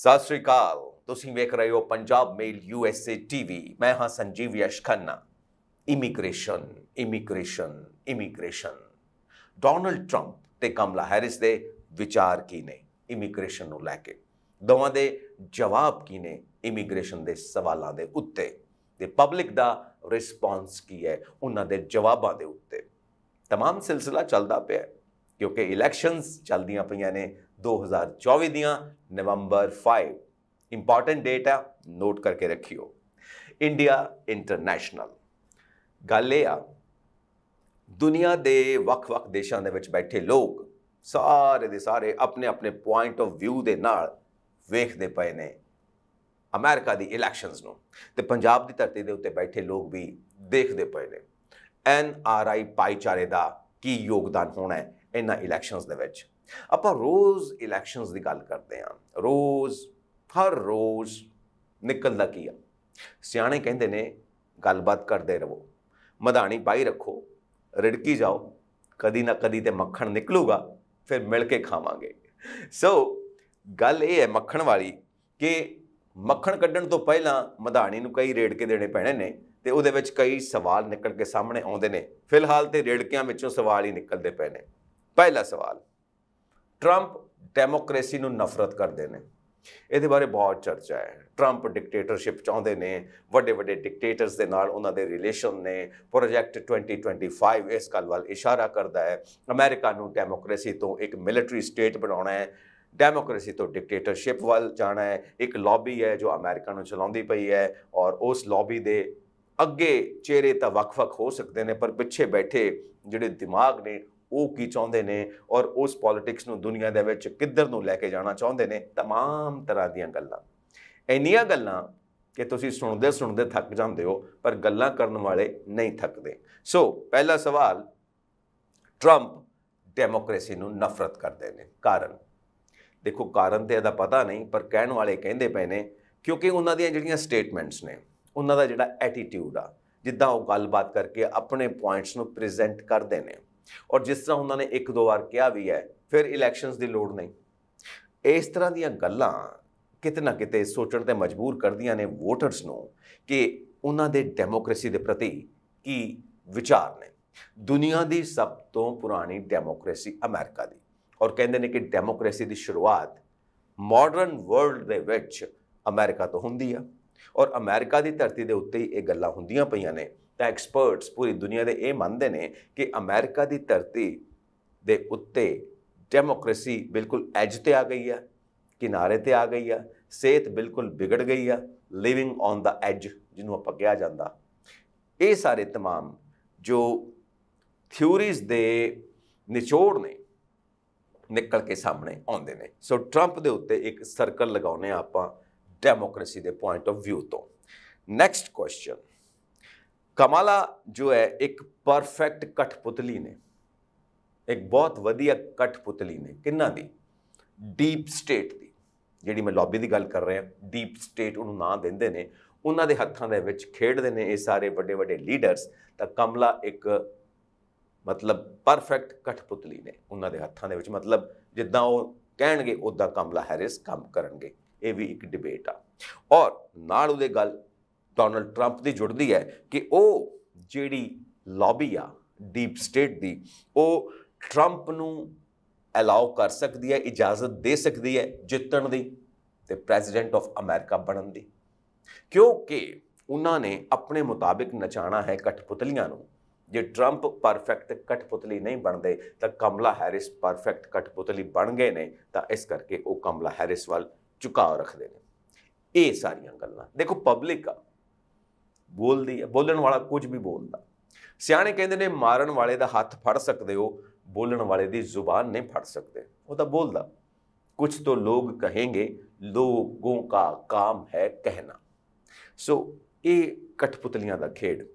ਸਤਿ ਸ੍ਰੀ ਅਕਾਲ ਤੁਸੀਂ ਵੇਖ ਰਹੇ ਹੋ ਪੰਜਾਬ ਮੇਲ ਯੂਐਸਏ ਟੀਵੀ ਮੈਂ ਹਾਂ Sanjeev Yash Khanna immigration immigration immigration Donald Trump ਤੇ ਕਮਲਾ ਹੈਰਿਸ ਦੇ ਵਿਚਾਰ ਕੀ ਨੇ ਇਮੀਗ੍ਰੇਸ਼ਨ ਨੂੰ ਲੈ ਕੇ ਦੋਵਾਂ ਦੇ ਜਵਾਬ ਕੀ ਨੇ ਇਮੀਗ੍ਰੇਸ਼ਨ ਦੇ ਸਵਾਲਾਂ ਦੇ ਉੱਤੇ ਤੇ ਪਬਲਿਕ ਦਾ ਰਿਸਪੌਂਸ ਕੀ ਹੈ ਉਹਨਾਂ ਦੇ ਜਵਾਬਾਂ ਦੇ ਉੱਤੇ तमाम ਸਿਲਸਿਲਾ ਚੱਲਦਾ ਪਿਆ ਕਿਉਂਕਿ ਇਲੈਕਸ਼ਨਸ ਚੱਲਦੀਆਂ ਪਈਆਂ ਨੇ 2024 ਦੀਆਂ ਨਵੰਬਰ 5 ਇੰਪੋਰਟੈਂਟ ਡੇਟ ਆ ਨੋਟ ਕਰਕੇ ਰੱਖਿਓ ਇੰਡੀਆ ਇੰਟਰਨੈਸ਼ਨਲ ਗੱਲ ਇਹ ਆ ਦੁਨੀਆ ਦੇ ਵੱਖ-ਵੱਖ ਦੇਸ਼ਾਂ ਦੇ ਵਿੱਚ ਬੈਠੇ ਲੋਕ ਸਾਰੇ ਦੇ ਸਾਰੇ ਆਪਣੇ ਆਪਣੇ ਪੁਆਇੰਟ ਆਫ ਵਿਊ ਦੇ ਨਾਲ ਵੇਖਦੇ ਪਏ ਨੇ ਅਮਰੀਕਾ ਦੀ ਇਲੈਕਸ਼ਨਸ ਨੂੰ ਤੇ ਪੰਜਾਬ ਦੀ ਧਰਤੀ ਦੇ ਉੱਤੇ ਬੈਠੇ ਲੋਕ ਵੀ ਦੇਖਦੇ ਪਏ ਨੇ ਐਨ ਆਰ ਆਈ ਪਾਈਚਾਰੇ ਦਾ ਕੀ ਯੋਗਦਾਨ ਹੋਣਾ ਹੈ ਇਹਨਾਂ ਇਲੈਕਸ਼ਨਸ ਦੇ ਵਿੱਚ ਆਪਾਂ ਰੋਜ਼ ਇਲੈਕਸ਼ਨਸ ਦੀ ਗੱਲ ਕਰਦੇ ਆ ਰੋਜ਼ ਹਰ ਰੋਜ਼ ਨਿਕਲਦਾ ਕੀ ਆ ਸਿਆਣੇ ਕਹਿੰਦੇ ਨੇ ਗੱਲਬਾਤ ਕਰਦੇ ਰਹੋ ਮਧਾਣੀ ਪਾਈ ਰੱਖੋ ਰਿੜਕੀ ਜਾਓ ਕਦੀ ਨਾ ਕਦੀ ਤੇ ਮੱਖਣ ਨਿਕਲੂਗਾ ਫਿਰ ਮਿਲ ਕੇ ਖਾਵਾਂਗੇ ਸੋ ਗੱਲ ਇਹ ਹੈ ਮੱਖਣ ਵਾਲੀ ਕਿ ਮੱਖਣ ਕੱਢਣ ਤੋਂ ਪਹਿਲਾਂ ਮਧਾਣੀ ਨੂੰ ਕਈ ਰੇੜ ਕੇ ਦੇਣੇ ਪੈਣੇ ਨੇ ਤੇ ਉਹਦੇ ਵਿੱਚ ਕਈ ਸਵਾਲ ਨਿਕਲ ਕੇ ਸਾਹਮਣੇ ਆਉਂਦੇ ਨੇ ਫਿਲਹਾਲ ਤੇ ਰੇੜਕਿਆਂ ਵਿੱਚੋਂ ਸਵਾਲ ਹੀ ਨਿਕਲਦੇ ਪਏ ਨੇ ਪਹਿਲਾ ਸਵਾਲ ਟਰੰਪ ਡੈਮੋਕ੍ਰੇਸੀ ਨੂੰ ਨਫ਼ਰਤ ਕਰਦੇ ਨੇ ਇਹਦੇ ਬਾਰੇ ਬਹੁਤ ਚਰਚਾ ਹੈ ਟਰੰਪ ਡਿਕਟੇਟਰਸ਼ਿਪ ਚਾਹੁੰਦੇ ਨੇ ਵੱਡੇ ਵੱਡੇ ਡਿਕਟੇਟਰਸ ਦੇ ਨਾਲ ਉਹਨਾਂ ਦੇ ਰਿਲੇਸ਼ਨ ਨੇ ਪ੍ਰੋਜੈਕਟ 2025 ਇਸ ਕਾਲ ਵੱਲ ਇਸ਼ਾਰਾ ਕਰਦਾ ਹੈ ਅਮਰੀਕਾ ਨੂੰ ਡੈਮੋਕ੍ਰੇਸੀ ਤੋਂ ਇੱਕ ਮਿਲਟਰੀ ਸਟੇਟ ਬਣਾਉਣਾ ਹੈ ਡੈਮੋਕ੍ਰੇਸੀ ਤੋਂ ਡਿਕਟੇਟਰਸ਼ਿਪ ਵੱਲ ਜਾਣਾ ਹੈ ਇੱਕ ਲੌਬੀ ਹੈ ਜੋ ਅਮਰੀਕਾ ਨੂੰ ਚਲਾਉਂਦੀ ਪਈ ਹੈ ਔਰ ਉਸ ਲੌਬੀ ਦੇ ਅੱਗੇ ਚਿਹਰੇ ਤਾਂ ਵੱਖ-ਵੱਖ ਹੋ ਸਕਦੇ ਨੇ ਪਰ ਪਿੱਛੇ ਬੈਠੇ ਜਿਹੜੇ ਦਿਮਾਗ ਨੇ ਉਹ ਕੀ ਚਾਹੁੰਦੇ ਨੇ ਔਰ ਉਸ ਪੋਲਿਟਿਕਸ ਨੂੰ ਦੁਨੀਆ ਦੇ ਵਿੱਚ ਕਿੱਧਰ ਨੂੰ ਲੈ ਕੇ ਜਾਣਾ ਚਾਹੁੰਦੇ ਨੇ तमाम ਤਰ੍ਹਾਂ ਦੀਆਂ ਗੱਲਾਂ ਇੰਨੀਆਂ ਗੱਲਾਂ ਕਿ ਤੁਸੀਂ ਸੁਣਦੇ ਸੁਣਦੇ ਥੱਕ ਜਾਂਦੇ ਹੋ ਪਰ ਗੱਲਾਂ ਕਰਨ ਵਾਲੇ ਨਹੀਂ ਥੱਕਦੇ ਸੋ ਪਹਿਲਾ ਸਵਾਲ ਟਰੰਪ ਡੈਮੋਕ੍ਰੇਸੀ ਨੂੰ ਨਫ਼ਰਤ ਕਰਦੇ ਨੇ ਕਾਰਨ ਦੇਖੋ ਕਾਰਨ ਤੇ ਇਹਦਾ ਪਤਾ ਨਹੀਂ ਪਰ ਕਹਿਣ ਵਾਲੇ ਕਹਿੰਦੇ ਪਏ ਨੇ ਕਿਉਂਕਿ ਉਹਨਾਂ ਦੀਆਂ ਜਿਹੜੀਆਂ ਸਟੇਟਮੈਂਟਸ ਨੇ ਉਹਨਾਂ ਦਾ ਜਿਹੜਾ ਐਟੀਟਿਊਡ ਆ ਜਿੱਦਾਂ ਉਹ ਗੱਲਬਾਤ ਕਰਕੇ ਆਪਣੇ ਪੁਆਇੰਟਸ ਨੂੰ ਪ੍ਰੈਜ਼ੈਂਟ ਕਰਦੇ ਨੇ ਔਰ ਜਿਸ ਤਰ੍ਹਾਂ ਉਹਨਾਂ ਨੇ ਇੱਕ ਦੋ ਵਾਰ ਕਿਹਾ ਵੀ ਹੈ ਫਿਰ ਇਲੈਕਸ਼ਨਸ ਦੀ ਲੋੜ ਨਹੀਂ ਇਸ ਤਰ੍ਹਾਂ ਦੀਆਂ ਗੱਲਾਂ ਕਿਤੇ ਨਾ ਕਿਤੇ ਸੋਚਣ ਤੇ ਮਜਬੂਰ ਕਰਦੀਆਂ ਨੇ ਵੋਟਰਸ ਨੂੰ ਕਿ ਉਹਨਾਂ ਦੇ ਡੈਮੋਕ੍ਰੇਸੀ ਦੇ ਪ੍ਰਤੀ ਕੀ ਵਿਚਾਰ ਨੇ ਦੁਨੀਆ ਦੀ ਸਭ ਤੋਂ ਪੁਰਾਣੀ ਡੈਮੋਕ੍ਰੇਸੀ ਅਮਰੀਕਾ ਦੀ ਔਰ ਕਹਿੰਦੇ ਨੇ ਕਿ ਡੈਮੋਕ੍ਰੇਸੀ ਦੀ ਸ਼ੁਰੂਆਤ ਮਾਡਰਨ ਵਰਲਡ ਦੇ ਵਿੱਚ ਅਮਰੀਕਾ ਤੋਂ ਹੁੰਦੀ ਆ ਔਰ ਅਮਰੀਕਾ ਦੀ ਧਰਤੀ ਦੇ ਉੱਤੇ ਹੀ ਇਹ ਗੱਲਾਂ ਹੁੰਦੀਆਂ ਪਈਆਂ ਨੇ ਤਾਂ ਐਕਸਪਰਟਸ ਪੂਰੀ ਦੁਨੀਆ ਦੇ ਇਹ ਮੰਨਦੇ ਨੇ ਕਿ ਅਮਰੀਕਾ ਦੀ ਧਰਤੀ ਦੇ ਉੱਤੇ ਡੈਮੋਕ੍ਰੇਸੀ ਬਿਲਕੁਲ ਐਜ ਤੇ ਆ ਗਈ ਆ ਕਿਨਾਰੇ ਤੇ ਆ ਗਈ ਆ ਸਿਹਤ ਬਿਲਕੁਲ ਵਿਗੜ ਗਈ ਆ ਲਿਵਿੰਗ ਔਨ ਦਾ ਐਜ ਜਿਹਨੂੰ ਆਪਾਂ ਕਿਹਾ ਜਾਂਦਾ ਇਹ ਸਾਰੇ तमाम ਜੋ ਥਿਉਰੀਜ਼ ਦੇ ਨਿਚੋੜ ਨੇ ਨਿਕਲ ਕੇ ਸਾਹਮਣੇ ਆਉਂਦੇ ਨੇ ਸੋ 트럼ਪ ਦੇ ਉੱਤੇ ਇੱਕ ਸਰਕਲ ਲਗਾਉਨੇ ਆਪਾਂ ਡੈਮੋਕ੍ਰੇਸੀ ਦੇ ਪੁਆਇੰਟ ਆਫ View ਤੋਂ ਨੈਕਸਟ ਕੁਐਸਚਨ ਕਮਾਲਾ ਜੋ ਹੈ ਇੱਕ ਪਰਫੈਕਟ ਕਠਪੁਤਲੀ ਨੇ ਇੱਕ ਬਹੁਤ ਵਧੀਆ ਕਠਪੁਤਲੀ ਨੇ ਕਿੰਨਾ ਦੀ ਡੀਪ ਸਟੇਟ ਦੀ ਜਿਹੜੀ ਮੈਂ ਲੌਬੀ ਦੀ ਗੱਲ ਕਰ ਰਿਹਾ ਡੀਪ ਸਟੇਟ ਉਹਨੂੰ ਨਾਂ ਦਿੰਦੇ ਨੇ ਉਹਨਾਂ ਦੇ ਹੱਥਾਂ ਦੇ ਵਿੱਚ ਖੇਡਦੇ ਨੇ ਇਹ ਸਾਰੇ ਵੱਡੇ ਵੱਡੇ ਲੀਡਰਸ ਤਾਂ ਕਮਲਾ ਇੱਕ ਮਤਲਬ ਪਰਫੈਕਟ ਕਠਪੁਤਲੀ ਨੇ ਉਹਨਾਂ ਦੇ ਹੱਥਾਂ ਦੇ ਵਿੱਚ ਮਤਲਬ ਜਿੱਦਾਂ ਉਹ ਕਹਿਣਗੇ ਉਦਾਂ ਕਮਲਾ ਹੈਰਿਸ ਕੰਮ ਕਰਨਗੇ ਇਹ ਵੀ ਇੱਕ ਡਿਬੇਟ ਆ ਔਰ ਨਾਲ ਉਹਦੇ ਗੱਲ ਡੋਨਲਡ ਟਰੰਪ ਦੀ ਜੁੜਦੀ ਹੈ ਕਿ ਉਹ ਜਿਹੜੀ ਲੌਬੀ ਆ ਡੀਪ ਸਟੇਟ ਦੀ ਉਹ ਟਰੰਪ ਨੂੰ ਅਲਾਉ ਕਰ ਸਕਦੀ ਹੈ ਇਜਾਜ਼ਤ ਦੇ ਸਕਦੀ ਹੈ ਜਿੱਤਣ ਦੀ ਤੇ ਪ੍ਰੈਜ਼ੀਡੈਂਟ ਆਫ ਅਮਰੀਕਾ ਬਣਨ ਦੀ ਕਿਉਂਕਿ ਉਹਨਾਂ ਨੇ ਆਪਣੇ ਮੁਤਾਬਿਕ ਨਚਾਣਾ ਹੈ ਕਠਪੁਤਲੀਆਂ ਨੂੰ ਜੇ ਟਰੰਪ ਪਰਫੈਕਟ ਕਠਪੁਤਲੀ ਨਹੀਂ ਬਣਦੇ ਤਾਂ ਕਮਲਾ ਹੈਰਿਸ ਪਰਫੈਕਟ ਕਠਪੁਤਲੀ ਬਣ ਗਏ ਨੇ ਤਾਂ ਇਸ ਕਰਕੇ ਉਹ ਕਮਲਾ ਹੈਰਿਸ ਵੱਲ ਝੁਕਾਅ ਰੱਖਦੇ ਨੇ ਇਹ ਸਾਰੀਆਂ ਗੱਲਾਂ ਦੇਖੋ ਪਬਲਿਕ ਆ ਬੋਲਦੀ ਹੈ ਬੋਲਣ ਵਾਲਾ ਕੁਝ ਵੀ ਬੋਲਦਾ ਸਿਆਣੇ ਕਹਿੰਦੇ ਨੇ ਮਾਰਨ ਵਾਲੇ ਦਾ ਹੱਥ ਫੜ ਸਕਦੇ ਹੋ ਬੋਲਣ ਵਾਲੇ ਦੀ ਜ਼ੁਬਾਨ ਨਹੀਂ ਫੜ ਸਕਦੇ ਉਹ ਤਾਂ ਬੋਲਦਾ ਕੁਝ ਤੋਂ ਲੋਕ ਕਹਿੰਗੇ ਲੋਕੋਂ ਕਾ ਕਾਮ ਹੈ ਕਹਿਣਾ ਸੋ ਇਹ ਕਠਪੁਤਲੀਆਂ ਦਾ ਖੇਡ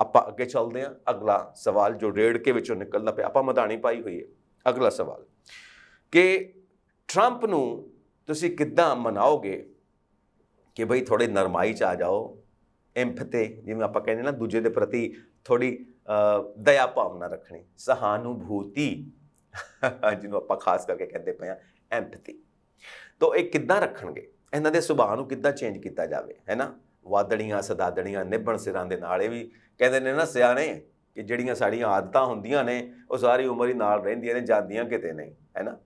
ਆਪਾਂ ਅੱਗੇ ਚੱਲਦੇ ਹਾਂ ਅਗਲਾ ਸਵਾਲ ਜੋ ਰੇੜ ਕੇ ਵਿੱਚੋਂ ਨਿਕਲਦਾ ਪਿਆ ਆਪਾਂ ਮਧਾਣੀ ਪਾਈ ਹੋਈ ਹੈ ਅਗਲਾ ਸਵਾਲ ਕਿ ਟਰੰਪ ਨੂੰ ਤੁਸੀਂ ਕਿੱਦਾਂ ਮਨਾਓਗੇ ਕਿ ਭਈ ਥੋੜੇ ਨਰਮਾਈ ਚ ਆ ਜਾਓ ਐਮਪਥੀ ਜਿਵੇਂ ਆਪਾਂ ਕਹਿੰਦੇ ਨਾ ਦੂਜੇ ਦੇ ਪ੍ਰਤੀ ਥੋੜੀ ਦਇਆ ਭਾਵਨਾ ਰੱਖਣੀ ਸਹਾਨੁਭੂਤੀ ਜਿਹਨੂੰ ਆਪਾਂ ਖਾਸ ਕਰਕੇ ਕਹਿੰਦੇ ਪਿਆ ਐਮਪਥੀ ਤੋਂ ਇਹ ਕਿੱਦਾਂ ਰੱਖਣਗੇ ਇਹਨਾਂ ਦੇ ਸੁਭਾਅ ਨੂੰ ਕਿੱਦਾਂ ਚੇਂਜ ਕੀਤਾ ਜਾਵੇ ਹੈਨਾ ਵਾਦੜੀਆਂ ਸਦਾਦੜੀਆਂ ਨਿਭਣ ਸਿਰਾਂ ਦੇ ਨਾਲ ਇਹ ਵੀ ਕਹਿੰਦੇ ਨੇ ਨਾ ਸਿਆਣੇ ਕਿ ਜਿਹੜੀਆਂ ਸਾਡੀਆਂ ਆਦਤਾਂ ਹੁੰਦੀਆਂ ਨੇ ਉਹ ਸਾਰੀ ਉਮਰ ਹੀ ਨਾਲ ਰਹਿੰਦੀਆਂ ਨੇ ਜਾਂਦੀਆਂ ਕਿਤੇ ਨਹੀਂ ਹੈਨਾ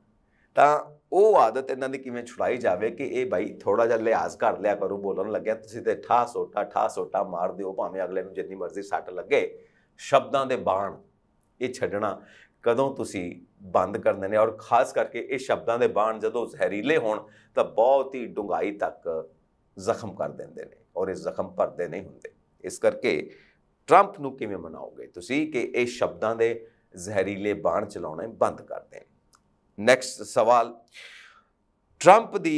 ਤਾਂ ਉਹ ਆਦਤ ਇਹਨਾਂ ਦੀ ਕਿਵੇਂ ਛੁਡਾਈ ਜਾਵੇ ਕਿ ਇਹ ਭਾਈ ਥੋੜਾ ਜਿਹਾ ਲਿਆਜ਼ ਕਰ ਲਿਆ ਕਰੋ ਬੋਲਣ ਲੱਗਿਆ ਤੁਸੀਂ ਤੇ ਠਾ ਸੋਟਾ ਠਾ ਸੋਟਾ ਮਾਰ ਦਿਓ ਭਾਵੇਂ ਅਗਲੇ ਨੂੰ ਜਿੰਨੀ ਮਰਜ਼ੀ ਸੱਟ ਲੱਗੇ ਸ਼ਬਦਾਂ ਦੇ ਬਾਣ ਇਹ ਛੱਡਣਾ ਕਦੋਂ ਤੁਸੀਂ ਬੰਦ ਦਿੰਦੇ ਨੇ ਔਰ ਖਾਸ ਕਰਕੇ ਇਹ ਸ਼ਬਦਾਂ ਦੇ ਬਾਣ ਜਦੋਂ ਜ਼ਹਿਰੀਲੇ ਹੋਣ ਤਾਂ ਬਹੁਤ ਹੀ ਡੁੰਗਾਈ ਤੱਕ ਜ਼ਖਮ ਕਰ ਦਿੰਦੇ ਨੇ ਔਰ ਇਹ ਜ਼ਖਮ ਭਰਦੇ ਨਹੀਂ ਹੁੰਦੇ ਇਸ ਕਰਕੇ ਟਰੰਪ ਨੂੰ ਕਿਵੇਂ ਮਨਾਓਗੇ ਤੁਸੀਂ ਕਿ ਇਹ ਸ਼ਬਦਾਂ ਦੇ ਜ਼ਹਿਰੀਲੇ ਬਾਣ ਚਲਾਉਣੇ ਬੰਦ ਕਰ ਦੇਣ ਨੈਕਸਟ ਸਵਾਲ ਟਰੰਪ ਦੀ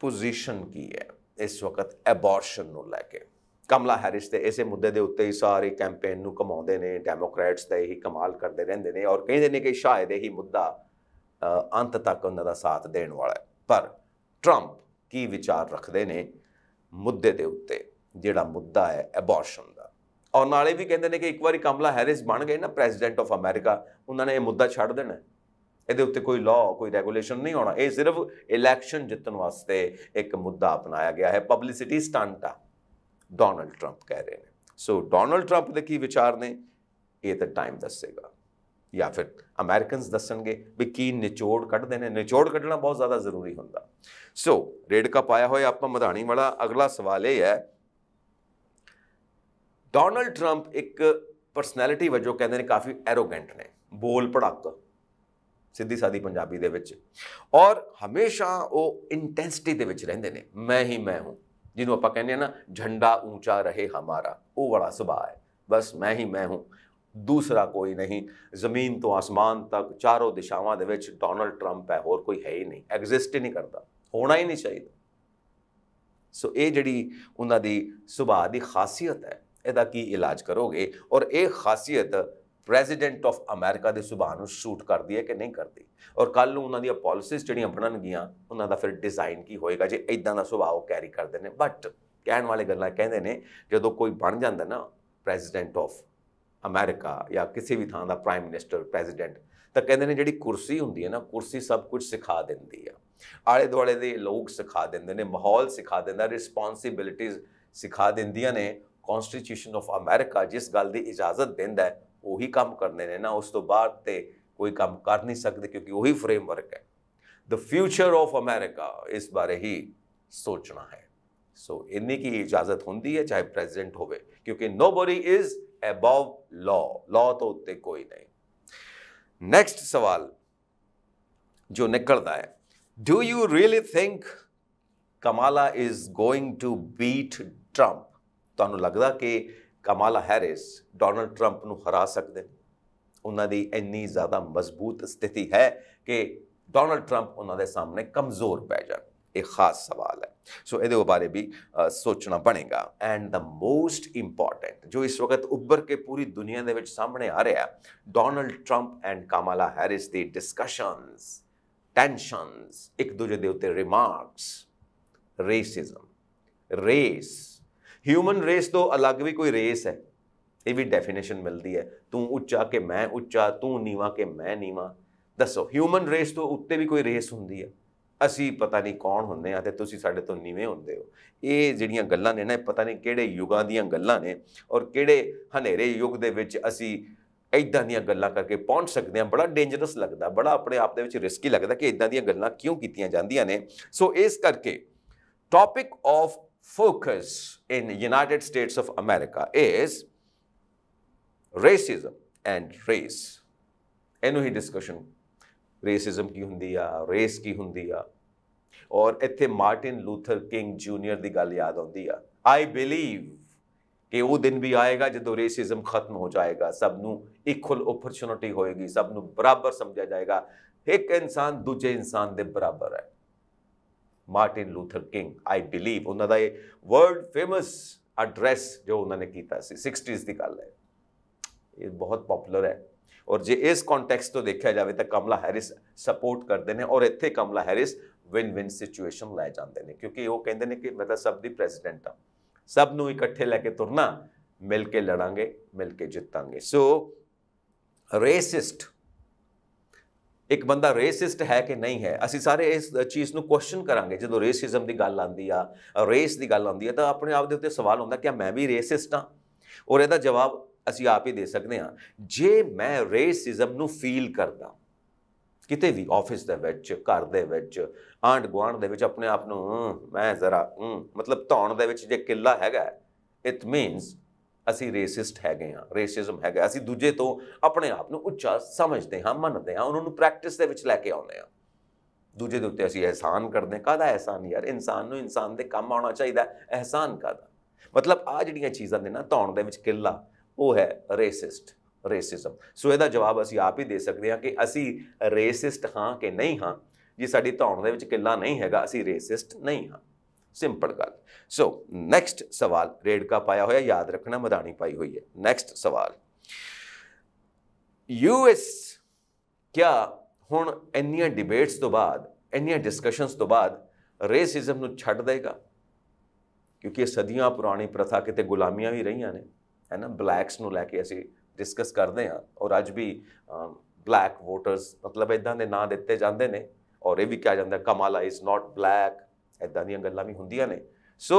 ਪੋਜੀਸ਼ਨ ਕੀ ਹੈ ਇਸ ਵਕਤ ਐਬੋਰਸ਼ਨ ਨੂੰ ਲੈ ਕੇ ਕਮਲਾ ਹੈਰਿਸ ਤੇ ਇਸੇ ਮੁੱਦੇ ਦੇ ਉੱਤੇ ਹੀ ਸਾਰੇ ਕੈਂਪੇਨ ਨੂੰ ਕਮਾਉਂਦੇ ਨੇ ਡੈਮੋਕ੍ਰੈਟਸ ਦਾ ਇਹੀ ਕਮਾਲ ਕਰਦੇ ਰਹਿੰਦੇ ਨੇ ਔਰ ਕਹਿੰਦੇ ਨੇ ਕਿ ਸ਼ਾਇਦ ਇਹੀ ਮੁੱਦਾ ਅੰਤ ਤੱਕ ਉਹਨਾਂ ਦਾ ਸਾਥ ਦੇਣ ਵਾਲਾ ਹੈ ਪਰ ਟਰੰਪ ਕੀ ਵਿਚਾਰ ਰੱਖਦੇ ਨੇ ਮੁੱਦੇ ਦੇ ਉੱਤੇ ਜਿਹੜਾ ਮੁੱਦਾ ਹੈ ਐਬੋਰਸ਼ਨ ਦਾ ਔਰ ਨਾਲੇ ਵੀ ਕਹਿੰਦੇ ਨੇ ਕਿ ਇੱਕ ਵਾਰੀ ਕਮਲਾ ਹੈਰਿਸ ਬਣ ਗਏ ਨਾ ਪ੍ਰੈਜ਼ੀਡੈਂਟ ਆਫ ਅਮਰੀਕਾ ਉਹਨਾਂ ਨੇ ਇਹ ਮੁੱਦਾ ਛੱਡ ਦੇਣਾ ਇਹਦੇ ਉੱਤੇ ਕੋਈ ਲਾਅ ਕੋਈ ਰੈਗੂਲੇਸ਼ਨ ਨਹੀਂ ਹੋਣਾ ਇਹ ਸਿਰਫ ਇਲੈਕਸ਼ਨ ਜਿੱਤਣ ਵਾਸਤੇ ਇੱਕ ਮੁੱਦਾ ਅਪਣਾਇਆ ਗਿਆ ਹੈ ਪਬਲਿਸਿਟੀ ਸਟੰਟ ਆ ਡੋਨਲਡ ਟਰੰਪ ਕਹਿ ਰਹੇ ਨੇ ਸੋ ਡੋਨਲਡ ਟਰੰਪ ਦੇ ਕੀ ਵਿਚਾਰ ਨੇ ਇਹ ਤਾਂ ਟਾਈਮ ਦੱਸੇਗਾ ਜਾਂ ਫਿਰ ਅਮਰੀਕਨਸ ਦੱਸਣਗੇ ਵੀ ਕੀ ਨਿਚੋੜ ਕੱਢਦੇ ਨੇ ਨਿਚੋੜ ਕੱਢਣਾ ਬਹੁਤ ਜ਼ਿਆਦਾ ਜ਼ਰੂਰੀ ਹੁੰਦਾ ਸੋ ਰੇਡ ਕੱਪ ਆਇਆ ਹੋਇਆ ਆਪਾਂ ਮਧਾਣੀ ਵਾਲਾ ਅਗਲਾ ਸਵਾਲ ਇਹ ਹੈ ਡੋਨਲਡ ਟਰੰਪ ਇੱਕ ਪਰਸਨੈਲਿਟੀ ਵਜੋਂ ਕਹਿੰਦੇ ਨੇ ਕਾਫੀ ਐਰੋਗੈਂਟ ਨੇ ਬੋਲ ਭੜਕ ਸਿੱਧੀ ਸਾਦੀ ਪੰਜਾਬੀ ਦੇ ਵਿੱਚ ਔਰ ਹਮੇਸ਼ਾ ਉਹ ਇੰਟੈਂਸਿਟੀ ਦੇ ਵਿੱਚ ਰਹਿੰਦੇ ਨੇ ਮੈਂ ਹੀ ਮੈਂ ਹਾਂ ਜਿਹਨੂੰ ਆਪਾਂ ਕਹਿੰਦੇ ਆ ਨਾ ਝੰਡਾ ਉੱਚਾ ਰਹੇ ਹਮਾਰਾ ਉਹ ਬੜਾ ਸੁਭਾਅ ਹੈ ਬਸ ਮੈਂ ਹੀ ਮੈਂ ਹਾਂ ਦੂਸਰਾ ਕੋਈ ਨਹੀਂ ਜ਼ਮੀਨ ਤੋਂ ਆਸਮਾਨ ਤੱਕ ਚਾਰੋਂ ਦਿਸ਼ਾਵਾਂ ਦੇ ਵਿੱਚ ਡੋਨਲਡ ਟਰੰਪ ਹੈ ਹੋਰ ਕੋਈ ਹੈ ਹੀ ਨਹੀਂ ਐਗਜ਼ਿਸਟ ਹੀ ਨਹੀਂ ਕਰਦਾ ਹੋਣਾ ਹੀ ਨਹੀਂ ਚਾਹੀਦਾ ਸੋ ਇਹ ਜਿਹੜੀ ਉਹਨਾਂ ਦੀ ਸੁਭਾਅ ਦੀ ਖਾਸੀਅਤ ਹੈ ਇਹਦਾ ਕੀ ਇਲਾਜ ਕਰੋਗੇ ਔਰ ਇਹ ਖਾਸੀਅਤ ਪ੍ਰੈਜ਼ੀਡੈਂਟ ਆਫ ਅਮਰੀਕਾ ਦੇ ਸੁਭਾਅ ਨੂੰ ਸੂਟ ਕਰਦੀ ਹੈ ਕਿ ਨਹੀਂ ਕਰਦੀ ਔਰ ਕੱਲ ਨੂੰ ਉਹਨਾਂ ਦੀਆਂ ਪਾਲਿਸੀਜ਼ ਜਿਹੜੀਆਂ ਬਣਨਗੀਆਂ ਉਹਨਾਂ ਦਾ ਫਿਰ ਡਿਜ਼ਾਈਨ ਕੀ ਹੋਏਗਾ ਜੇ ਇਦਾਂ ਦਾ ਸੁਭਾਅ ਉਹ ਕੈਰੀ ਕਰਦੇ ਨੇ ਬਟ ਕਹਿਣ ਵਾਲੇ ਗੱਲਾਂ ਕਹਿੰਦੇ ਨੇ ਜਦੋਂ ਕੋਈ ਬਣ ਜਾਂਦਾ ਨਾ ਪ੍ਰੈਜ਼ੀਡੈਂਟ ਆਫ ਅਮਰੀਕਾ ਜਾਂ ਕਿਸੇ ਵੀ ਥਾਂ ਦਾ ਪ੍ਰਾਈਮ ਮਿਨਿਸਟਰ ਪ੍ਰੈਜ਼ੀਡੈਂਟ ਤਾਂ ਕਹਿੰਦੇ ਨੇ ਜਿਹੜੀ ਕੁਰਸੀ ਹੁੰਦੀ ਹੈ ਨਾ ਕੁਰਸੀ ਸਭ ਕੁਝ ਸਿਖਾ ਦਿੰਦੀ ਆ ਆਲੇ ਦੁਆਲੇ ਦੇ ਲੋਕ ਸਿਖਾ ਦਿੰਦੇ ਨੇ ਮਾਹੌਲ ਸਿਖਾ ਦਿੰਦਾ ਰਿਸਪੌਂਸਿਬਿਲਿਟੀਜ਼ ਸਿਖਾ ਦਿੰਦੀਆਂ ਨੇ ਕਨਸਟੀਟਿਊਸ਼ਨ ਆਫ ਅਮਰੀਕਾ ਜਿਸ ਗੱਲ ਦੀ ਇਜਾਜ਼ਤ ਦਿੰਦਾ ਹੈ ਉਹੀ ਕੰਮ ਕਰਨੇ ਨੇ ਨਾ ਉਸ ਤੋਂ ਬਾਅਦ ਤੇ ਕੋਈ ਕੰਮ ਕਰ ਨਹੀਂ ਸਕਦੇ ਕਿਉਂਕਿ ਉਹੀ ਫਰੇਮਵਰਕ ਹੈ ਦ ਫਿਊਚਰ ਆਫ ਅਮਰੀਕਾ ਇਸ ਬਾਰੇ ਹੀ ਸੋਚਣਾ ਹੈ ਸੋ ਇੰਨੀ ਕੀ ਇਜਾਜ਼ਤ ਹੁੰਦੀ ਹੈ ਚਾਹੇ ਪ੍ਰੈਜ਼ੀਡੈਂਟ ਹੋਵੇ ਕਿਉਂਕਿ ਨੋਬਡੀ ਇਜ਼ ਅਬਵ ਲਾ ਲਾ ਤੋਂ ਉੱਤੇ ਕੋਈ ਨਹੀਂ ਨੈਕਸਟ ਸਵਾਲ ਜੋ ਨਿਕਲਦਾ ਹੈ do you really think Kamala is going to beat Trump ਤੁਹਾਨੂੰ ਲੱਗਦਾ ਕਿ ਕਮਾਲਾ ਹੈਰਿਸ ਡੋਨਲਡ 트ੰਪ ਨੂੰ ਹਰਾ ਸਕਦੇ ਨੇ ਉਹਨਾਂ ਦੀ ਇੰਨੀ ਜ਼ਿਆਦਾ ਮਜ਼ਬੂਤ ਸਥਿਤੀ ਹੈ ਕਿ ਡੋਨਲਡ 트ੰਪ ਉਹਨਾਂ ਦੇ ਸਾਹਮਣੇ ਕਮਜ਼ੋਰ ਪੈ ਜਾਣ ਇਹ ਖਾਸ ਸਵਾਲ ਹੈ ਸੋ ਇਹਦੇ ਬਾਰੇ ਵੀ ਸੋਚਣਾ ਪਵੇਗਾ ਐਂਡ ਦ ਮੋਸਟ ਇੰਪੋਰਟੈਂਟ ਜੋ ਇਸ ਵਕਤ ਉੱਭਰ ਕੇ ਪੂਰੀ ਦੁਨੀਆ ਦੇ ਵਿੱਚ ਸਾਹਮਣੇ ਆ ਰਿਹਾ ਹੈ Donald Trump and Kamala Harris ਦੀ ਡਿਸਕਸ਼ਨਸ ਟੈਨਸ਼ਨਸ ਇੱਕ ਦੂਜੇ ਦੇ ਉੱਤੇ remarks racism race human race ਤੋਂ ਅਲੱਗ ਵੀ ਕੋਈ ਰੇਸ ਹੈ ਇਹ ਵੀ ਡੈਫੀਨੇਸ਼ਨ ਮਿਲਦੀ ਹੈ ਤੂੰ ਉੱਚਾ ਕਿ ਮੈਂ ਉੱਚਾ ਤੂੰ ਨੀਵਾ ਕਿ ਮੈਂ ਨੀਵਾ ਦੱਸੋ ਹਿਊਮਨ ਰੇਸ ਤੋਂ ਉੱਤੇ ਵੀ ਕੋਈ ਰੇਸ ਹੁੰਦੀ ਹੈ ਅਸੀਂ ਪਤਾ ਨਹੀਂ ਕੌਣ ਹੁੰਦੇ ਆ ਤੇ ਤੁਸੀਂ ਸਾਡੇ ਤੋਂ ਨੀਵੇਂ ਹੁੰਦੇ ਹੋ ਇਹ ਜਿਹੜੀਆਂ ਗੱਲਾਂ ਨੇ ਨਾ ਪਤਾ ਨਹੀਂ ਕਿਹੜੇ ਯੁਗਾਂ ਦੀਆਂ ਗੱਲਾਂ ਨੇ ਔਰ ਕਿਹੜੇ ਹਨੇਰੇ ਯੁੱਗ ਦੇ ਵਿੱਚ ਅਸੀਂ ਇਦਾਂ ਦੀਆਂ ਗੱਲਾਂ ਕਰਕੇ ਪਹੁੰਚ ਸਕਦੇ ਆ ਬੜਾ ਡੇਂਜਰਸ ਲੱਗਦਾ ਬੜਾ ਆਪਣੇ ਆਪ ਦੇ ਵਿੱਚ ਰਿਸਕੀ ਲੱਗਦਾ ਕਿ ਇਦਾਂ ਦੀਆਂ ਗੱਲਾਂ ਕਿਉਂ ਕੀਤੀਆਂ ਜਾਂਦੀਆਂ ਨੇ ਸੋ ਇਸ ਕਰਕੇ topic of focus in United States of America is racism and race. ਇਹਨੂੰ ਹੀ ਡਿਸਕਸ਼ਨ ਰੇਸਿਜ਼ਮ ਕੀ ਹੁੰਦੀ ਆ ਰੇਸ ਕੀ ਹੁੰਦੀ ਆ ਔਰ ਇੱਥੇ ਮਾਰਟਿਨ ਲੂਥਰ ਕਿੰਗ ਜੂਨੀਅਰ ਦੀ ਗੱਲ ਯਾਦ ਆਉਂਦੀ ਆ ਆਈ ਬਲੀਵ ਕਿ ਉਹ ਦਿਨ ਵੀ ਆਏਗਾ ਜਦੋਂ ਰੇਸਿਜ਼ਮ ਖਤਮ ਹੋ ਜਾਏਗਾ ਸਭ ਨੂੰ ਇਕੁਅਲ ਓਪਰਚੁਨਿਟੀ ਹੋਏਗੀ ਸਭ ਨੂੰ ਬਰਾਬਰ ਸਮਝਿਆ ਜਾਏਗਾ ਇੱਕ ਇਨਸਾਨ ਦੂਜੇ ਇਨਸਾਨ ਦੇ ਬਰਾਬਰ ਹੈ Martin Luther King I believe ਉਹਨਾਂ ਦਾ ਇਹ ਵਰਲਡ ਫੇਮਸ ਐਡਰੈਸ ਜੋ ਉਹਨਾਂ ਨੇ ਕੀਤਾ ਸੀ 60s ਦੀ ਗੱਲ ਹੈ ਇਹ ਬਹੁਤ ਪਪੂਲਰ ਹੈ ਔਰ ਜੇ ਇਸ ਕੰਟੈਕਸਟ ਤੋਂ ਦੇਖਿਆ ਜਾਵੇ ਤਾਂ ਕਮਲਾ ਹੈਰਿਸ ਸਪੋਰਟ ਕਰਦੇ ਨੇ ਔਰ ਇੱਥੇ Kamala Harris win win situation ਲੈ ਜਾਂਦੇ ਨੇ ਕਿਉਂਕਿ ਉਹ ਕਹਿੰਦੇ ਨੇ ਕਿ ਮੈਂ ਤਾਂ ਸਭ ਦੀ ਪ੍ਰੈਜ਼ੀਡੈਂਟ ਹਾਂ ਸਭ ਨੂੰ ਇਕੱਠੇ ਲੈ ਕੇ ਤੁਰਨਾ ਮਿਲ ਕੇ ਲੜਾਂਗੇ ਮਿਲ ਕੇ ਜਿੱਤਾਂਗੇ ਸੋ ਰੇਸਿਸਟ ਇੱਕ ਬੰਦਾ ਰੇਸਿਸਟ ਹੈ ਕਿ ਨਹੀਂ ਹੈ ਅਸੀਂ ਸਾਰੇ ਇਸ ਚੀਜ਼ ਨੂੰ ਕੁਐਸਚਨ ਕਰਾਂਗੇ ਜਦੋਂ ਰੇਸਿਜ਼ਮ ਦੀ ਗੱਲ ਆਉਂਦੀ ਆ ਰੇਸ ਦੀ ਗੱਲ ਆਉਂਦੀ ਆ ਤਾਂ ਆਪਣੇ ਆਪ ਦੇ ਉੱਤੇ ਸਵਾਲ ਹੁੰਦਾ ਕਿ ਮੈਂ ਵੀ ਰੇਸਿਸਟ ਹਾਂ ਔਰ ਇਹਦਾ ਜਵਾਬ ਅਸੀਂ ਆਪ ਹੀ ਦੇ ਸਕਦੇ ਹਾਂ ਜੇ ਮੈਂ ਰੇਸਿਜ਼ਮ ਨੂੰ ਫੀਲ ਕਰਦਾ ਕਿਤੇ ਵੀ ਆਫਿਸ ਦੇ ਵਿੱਚ ਘਰ ਦੇ ਵਿੱਚ ਆਂਡ ਗਵਾਂਡ ਦੇ ਵਿੱਚ ਆਪਣੇ ਆਪ ਨੂੰ ਮੈਂ ਜ਼ਰਾ ਮਤਲਬ ਧੌਣ ਦੇ ਵਿੱਚ ਜੇ ਕਿੱਲਾ ਹੈਗਾ ਇਟ ਮੀਨਸ ਅਸੀਂ ਰੇਸਿਸਟ ਹੈਗੇ ਆ ਰੇਸਿਜ਼ਮ ਹੈਗਾ ਅਸੀਂ ਦੂਜੇ ਤੋਂ ਆਪਣੇ ਆਪ ਨੂੰ ਉੱਚਾ ਸਮਝਦੇ ਹਾਂ ਮੰਨਦੇ ਹਾਂ ਉਹਨਾਂ ਨੂੰ ਪ੍ਰੈਕਟਿਸ ਦੇ ਵਿੱਚ ਲੈ ਕੇ ਆਉਂਦੇ ਆ ਦੂਜੇ ਦੇ ਉੱਤੇ ਅਸੀਂ ਇਹਸਾਨ ਕਰਦੇ ਕਾਹਦਾ ਇਹਸਾਨ ਯਾਰ ਇਨਸਾਨ ਨੂੰ ਇਨਸਾਨ ਦੇ ਕੰਮ ਆਉਣਾ ਚਾਹੀਦਾ ਇਹਸਾਨ ਕਾਦਾ ਮਤਲਬ ਆ ਜਿਹੜੀਆਂ ਚੀਜ਼ਾਂ ਨੇ ਨਾ ਧੌਣ ਦੇ ਵਿੱਚ ਕਿੱਲਾ ਉਹ ਹੈ ਰੇਸਿਸਟ ਰੇਸਿਜ਼ਮ ਸੋ ਇਹਦਾ ਜਵਾਬ ਅਸੀਂ ਆਪ ਹੀ ਦੇ ਸਕਦੇ ਹਾਂ ਕਿ ਅਸੀਂ ਰੇਸਿਸਟ ਹਾਂ ਕਿ ਨਹੀਂ ਹਾਂ ਜੇ ਸਾਡੀ ਧੌਣ ਦੇ ਵਿੱਚ ਕਿੱਲਾ ਨਹੀਂ ਹੈਗਾ ਅਸੀਂ ਰੇਸਿਸਟ ਨਹੀਂ ਹਾਂ ਸਿੰਪਲ ਗੱਲ ਸੋ ਨੈਕਸਟ ਸਵਾਲ ਰੇਡਕਾ ਪਾਇਆ ਹੋਇਆ ਯਾਦ ਰੱਖਣਾ ਮਦਾਨੀ ਪਾਈ ਹੋਈ ਹੈ ਨੈਕਸਟ ਸਵਾਲ ਯੂਐਸ ਕਿਆ ਹੁਣ ਇੰਨੀਆਂ ਡਿਬੇਟਸ ਤੋਂ ਬਾਅਦ ਇੰਨੀਆਂ ਡਿਸਕਸ਼ਨਸ ਤੋਂ ਬਾਅਦ ਰੇਸਿਜ਼ਮ ਨੂੰ ਛੱਡ ਦੇਗਾ ਕਿਉਂਕਿ ਇਹ ਸਦੀਆਂ ਪੁਰਾਣੀ ਪ੍ਰਥਾ ਕਿਤੇ ਗੁਲਾਮੀਆਂ ਵੀ ਰਹੀਆਂ ਨੇ ਹੈ ਨਾ ਬਲੈਕਸ ਨੂੰ ਲੈ ਕੇ ਅਸੀਂ ਡਿਸਕਸ ਕਰਦੇ ਹਾਂ ਔਰ ਅੱਜ ਵੀ ਬਲੈਕ ਵੋਟਰਸ ਮਤਲਬ ਇਦਾਂ ਦੇ ਨਾਂ ਦਿੱਤੇ ਜਾਂਦੇ ਨੇ ਔਰ ਇਹ ਵੀ ਕਿਹਾ ਜਾਂਦਾ ਕਮਾਲਾ ਇਜ਼ ਨਾਟ ਬਲੈਕ ਐਦਾਂ ਦੀਆਂ ਗੱਲਾਂ ਵੀ ਹੁੰਦੀਆਂ ਨੇ ਸੋ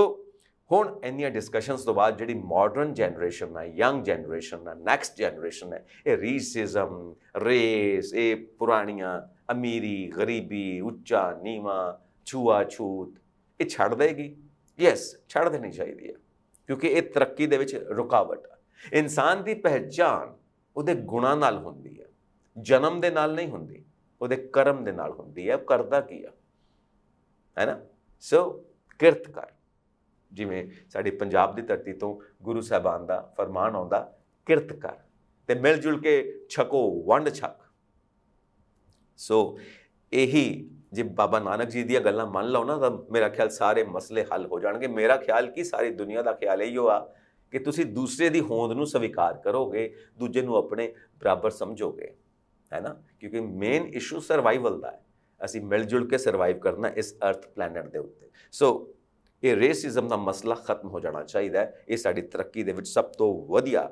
ਹੁਣ ਇੰਨੀਆਂ ਡਿਸਕਸ਼ਨਸ ਤੋਂ ਬਾਅਦ ਜਿਹੜੀ ਮਾਡਰਨ ਜਨਰੇਸ਼ਨ ਹੈ ਯੰਗ ਜਨਰੇਸ਼ਨ ਹੈ ਨੈਕਸਟ ਜਨਰੇਸ਼ਨ ਹੈ ਇਹ ਰੀਸਿਜ਼ਮ ਰੇਸ ਇਹ ਪੁਰਾਣੀਆਂ ਅਮੀਰੀ ਗਰੀਬੀ ਉੱਚਾ ਨੀਵਾ ਛੂਆ ਛੂਤ ਇਹ ਛੱਡ ਦੇਗੀ ਯੈਸ ਛੱਡ ਦੇਣੀ ਚਾਹੀਦੀ ਹੈ ਕਿਉਂਕਿ ਇਹ ਤਰੱਕੀ ਦੇ ਵਿੱਚ ਰੁਕਾਵਟ ਹੈ ਇਨਸਾਨ ਦੀ ਪਹਿਚਾਨ ਉਹਦੇ ਗੁਣਾਂ ਨਾਲ ਹੁੰਦੀ ਹੈ ਜਨਮ ਦੇ ਨਾਲ ਨਹੀਂ ਹੁੰਦੀ ਉਹਦੇ ਕਰਮ ਦੇ ਨਾਲ ਹੁੰਦੀ ਹੈ ਕਰਦਾ ਕੀ ਹੈ ਹੈ ਨਾ ਸੋ ਕਿਰਤ ਕਰ ਜਿਵੇਂ ਸਾਡੇ ਪੰਜਾਬ ਦੀ ਧਰਤੀ ਤੋਂ ਗੁਰੂ ਸਾਹਿਬਾਨ ਦਾ ਫਰਮਾਨ ਆਉਂਦਾ ਕਿਰਤ ਕਰ ਤੇ ਮਿਲ ਜੁਲ ਕੇ ਛਕੋ ਵੰਡ ਛਕ ਸੋ ਇਹੀ ਜੇ ਬਾਬਾ ਨਾਨਕ ਜੀ ਦੀਆਂ ਗੱਲਾਂ ਮੰਨ ਲਓ ਨਾ ਤਾਂ ਮੇਰਾ ਖਿਆਲ ਸਾਰੇ ਮਸਲੇ ਹੱਲ ਹੋ ਜਾਣਗੇ ਮੇਰਾ ਖਿਆਲ ਕੀ ਸਾਰੀ ਦੁਨੀਆ ਦਾ ਖਿਆਲ ਇਹੀ ਹੋਆ ਕਿ ਤੁਸੀਂ ਦੂਸਰੇ ਦੀ ਹੋਂਦ ਨੂੰ ਸਵੀਕਾਰ ਕਰੋਗੇ ਦੂਜੇ ਨੂੰ ਆਪਣੇ ਬਰਾਬਰ ਸਮਝੋਗੇ ਹੈ ਨਾ ਕਿਉਂਕਿ ਮੇਨ ਇਸ਼ੂ ਸਰਵਾਈਵਲ ਦਾ ਹੈ ਅਸੀਂ ਮਿਲ ਜੁਲ ਕੇ ਸਰਵਾਈਵ ਕਰਨਾ ਇਸ ਅਰਥ ਪਲੈਨਟ ਦੇ ਉੱਤੇ ਸੋ ਇਹ ਰੇਸਿਜ਼ਮ ਦਾ ਮਸਲਾ ਖਤਮ ਹੋ ਜਾਣਾ ਚਾਹੀਦਾ ਹੈ ਇਹ ਸਾਡੀ ਤਰੱਕੀ ਦੇ ਵਿੱਚ ਸਭ ਤੋਂ ਵਧੀਆ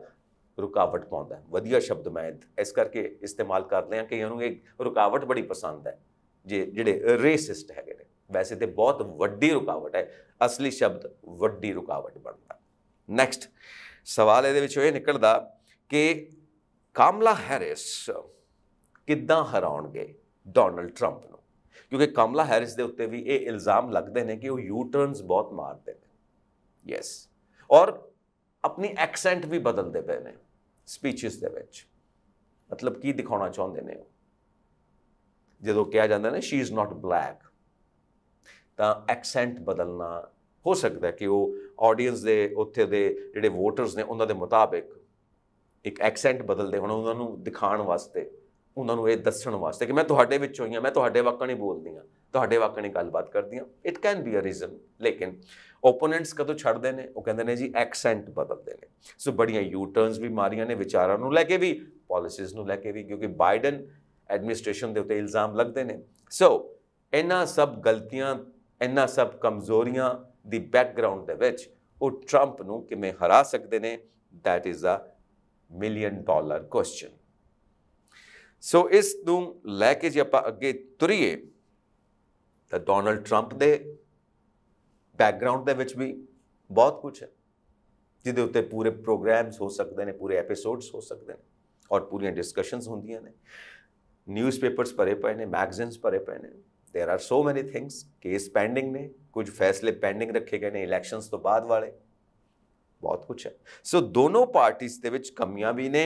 ਰੁਕਾਵਟ ਪਾਉਂਦਾ ਵਧੀਆ ਸ਼ਬਦ ਮੈਂ ਇਸ ਕਰਕੇ ਇਸਤੇਮਾਲ ਕਰਦੇ ਆ ਕਿ ਇਹਨੂੰ ਇੱਕ ਰੁਕਾਵਟ ਬੜੀ ਪਸੰਦ ਹੈ ਜੇ ਜਿਹੜੇ ਰੇਸਿਸਟ ਹੈਗੇ ਨੇ ਵੈਸੇ ਤੇ ਬਹੁਤ ਵੱਡੀ ਰੁਕਾਵਟ ਹੈ ਅਸਲੀ ਸ਼ਬਦ ਵੱਡੀ ਰੁਕਾਵਟ ਬਣਦਾ ਨੈਕਸਟ ਸਵਾਲ ਇਹਦੇ ਵਿੱਚੋਂ ਇਹ ਨਿਕਲਦਾ ਕਿ ਕਾਮਲਾ ਹੈਰਿਸ ਕਿੱਦਾਂ ਹਰਾਉਣਗੇ ਡੋਨਲਡ ਟਰੰਪ ਨੂੰ ਕਿਉਂਕਿ ਕਮਲਾ ਹੈਰਿਸ ਦੇ ਉੱਤੇ ਵੀ ਇਹ ਇਲਜ਼ਾਮ ਲੱਗਦੇ ਨੇ ਕਿ ਉਹ ਯੂ ਟਰਨਸ ਬਹੁਤ ਮਾਰਦੇ ਨੇ ਯੈਸ ਔਰ ਆਪਣੀ ਐਕਸੈਂਟ ਵੀ ਬਦਲਦੇ ਪਏ ਨੇ ਸਪੀਚਸ ਦੇ ਵਿੱਚ ਮਤਲਬ ਕੀ ਦਿਖਾਉਣਾ ਚਾਹੁੰਦੇ ਨੇ ਜਦੋਂ ਕਿਹਾ ਜਾਂਦਾ ਨੇ ਸ਼ੀ ਇਜ਼ ਨਾਟ ਬਲੈਕ ਤਾਂ ਐਕਸੈਂਟ ਬਦਲਣਾ ਹੋ ਸਕਦਾ ਕਿ ਉਹ ਆਡੀਅנס ਦੇ ਉੱਥੇ ਦੇ ਜਿਹੜੇ ਵੋਟਰਸ ਨੇ ਉਹਨਾਂ ਦੇ ਮੁਤਾਬਿਕ ਇੱਕ ਐਕਸੈਂਟ ਬਦਲਦੇ ਹੁਣ ਉਹਨਾਂ ਨੂੰ ਦਿਖਾਉਣ ਵਾਸਤੇ ਉਹਨਾਂ ਨੂੰ ਇਹ ਦੱਸਣ ਵਾਸਤੇ ਕਿ ਮੈਂ ਤੁਹਾਡੇ ਵਿੱਚ ਹੋਈਆਂ ਮੈਂ ਤੁਹਾਡੇ ਵਾਕਾਂ ਨਹੀਂ ਬੋਲਦੀ ਹਾਂ ਤੁਹਾਡੇ ਵਾਕਾਂ ਨਹੀਂ ਗੱਲਬਾਤ ਕਰਦੀ ਹਾਂ it can be a reason ਲੇਕਿਨ ਓਪੋਨੈਂਟਸ ਕਦੋਂ ਛੱਡਦੇ ਨੇ ਉਹ ਕਹਿੰਦੇ ਨੇ ਜੀ ਐਕਸੈਂਟ ਬਦਲਦੇ ਨੇ ਸੋ ਬੜੀਆਂ ਯੂ ਟਰਨਸ ਵੀ ਮਾਰੀਆਂ ਨੇ ਵਿਚਾਰਾਂ ਨੂੰ ਲੈ ਕੇ ਵੀ ਪਾਲਿਸੀਜ਼ ਨੂੰ ਲੈ ਕੇ ਵੀ ਕਿਉਂਕਿ ਬਾਈਡਨ ਐਡਮਿਨਿਸਟ੍ਰੇਸ਼ਨ ਦੇ ਉੱਤੇ ਇਲਜ਼ਾਮ ਲੱਗਦੇ ਨੇ ਸੋ ਇਹਨਾਂ ਸਭ ਗਲਤੀਆਂ ਇਹਨਾਂ ਸਭ ਕਮਜ਼ੋਰੀਆਂ ਦੀ ਬੈਕਗ੍ਰਾਉਂਡ ਦੇ ਵਿੱਚ ਉਹ ਟਰੰਪ ਨੂੰ ਕਿਵੇਂ ਹਰਾ ਸਕਦੇ ਨੇ that is a million dollar question so ਇਸ ਨੂੰ ਲੈ ਕੇ ਜੇ ਆਪਾਂ ਅੱਗੇ ਤੁਰੀਏ ਤਾਂ ਡੋਨਲਡ 트ੰਪ ਦੇ ਬੈਕਗ੍ਰਾਉਂਡ ਦੇ ਵਿੱਚ ਵੀ ਬਹੁਤ ਕੁਝ ਹੈ ਜਿਹਦੇ ਉੱਤੇ ਪੂਰੇ ਪ੍ਰੋਗਰਾਮਸ ਹੋ ਸਕਦੇ ਨੇ ਪੂਰੇ ਐਪੀਸੋਡਸ ਹੋ ਸਕਦੇ ਨੇ ਔਰ ਪੂਰੀਆਂ ਡਿਸਕਸ਼ਨਸ ਹੁੰਦੀਆਂ ਨੇ ਨਿਊਜ਼ਪੇਪਰਸ ਭਰੇ ਪਏ ਨੇ ਮੈਗਜ਼ੀਨਸ ਭਰੇ ਪਏ ਨੇ there are so many things case pending ने कुछ फैसले पेंडिंग रखे गए ने ਇਲੈਕਸ਼ਨਸ ਤੋਂ ਬਾਅਦ ਵਾਲੇ ਬਹੁਤ ਕੁਝ ਹੈ ਸੋ दोनों ਪਾਰਟੀਆਂ ਦੇ ਵਿੱਚ ਕਮੀਆਂ ਵੀ ਨੇ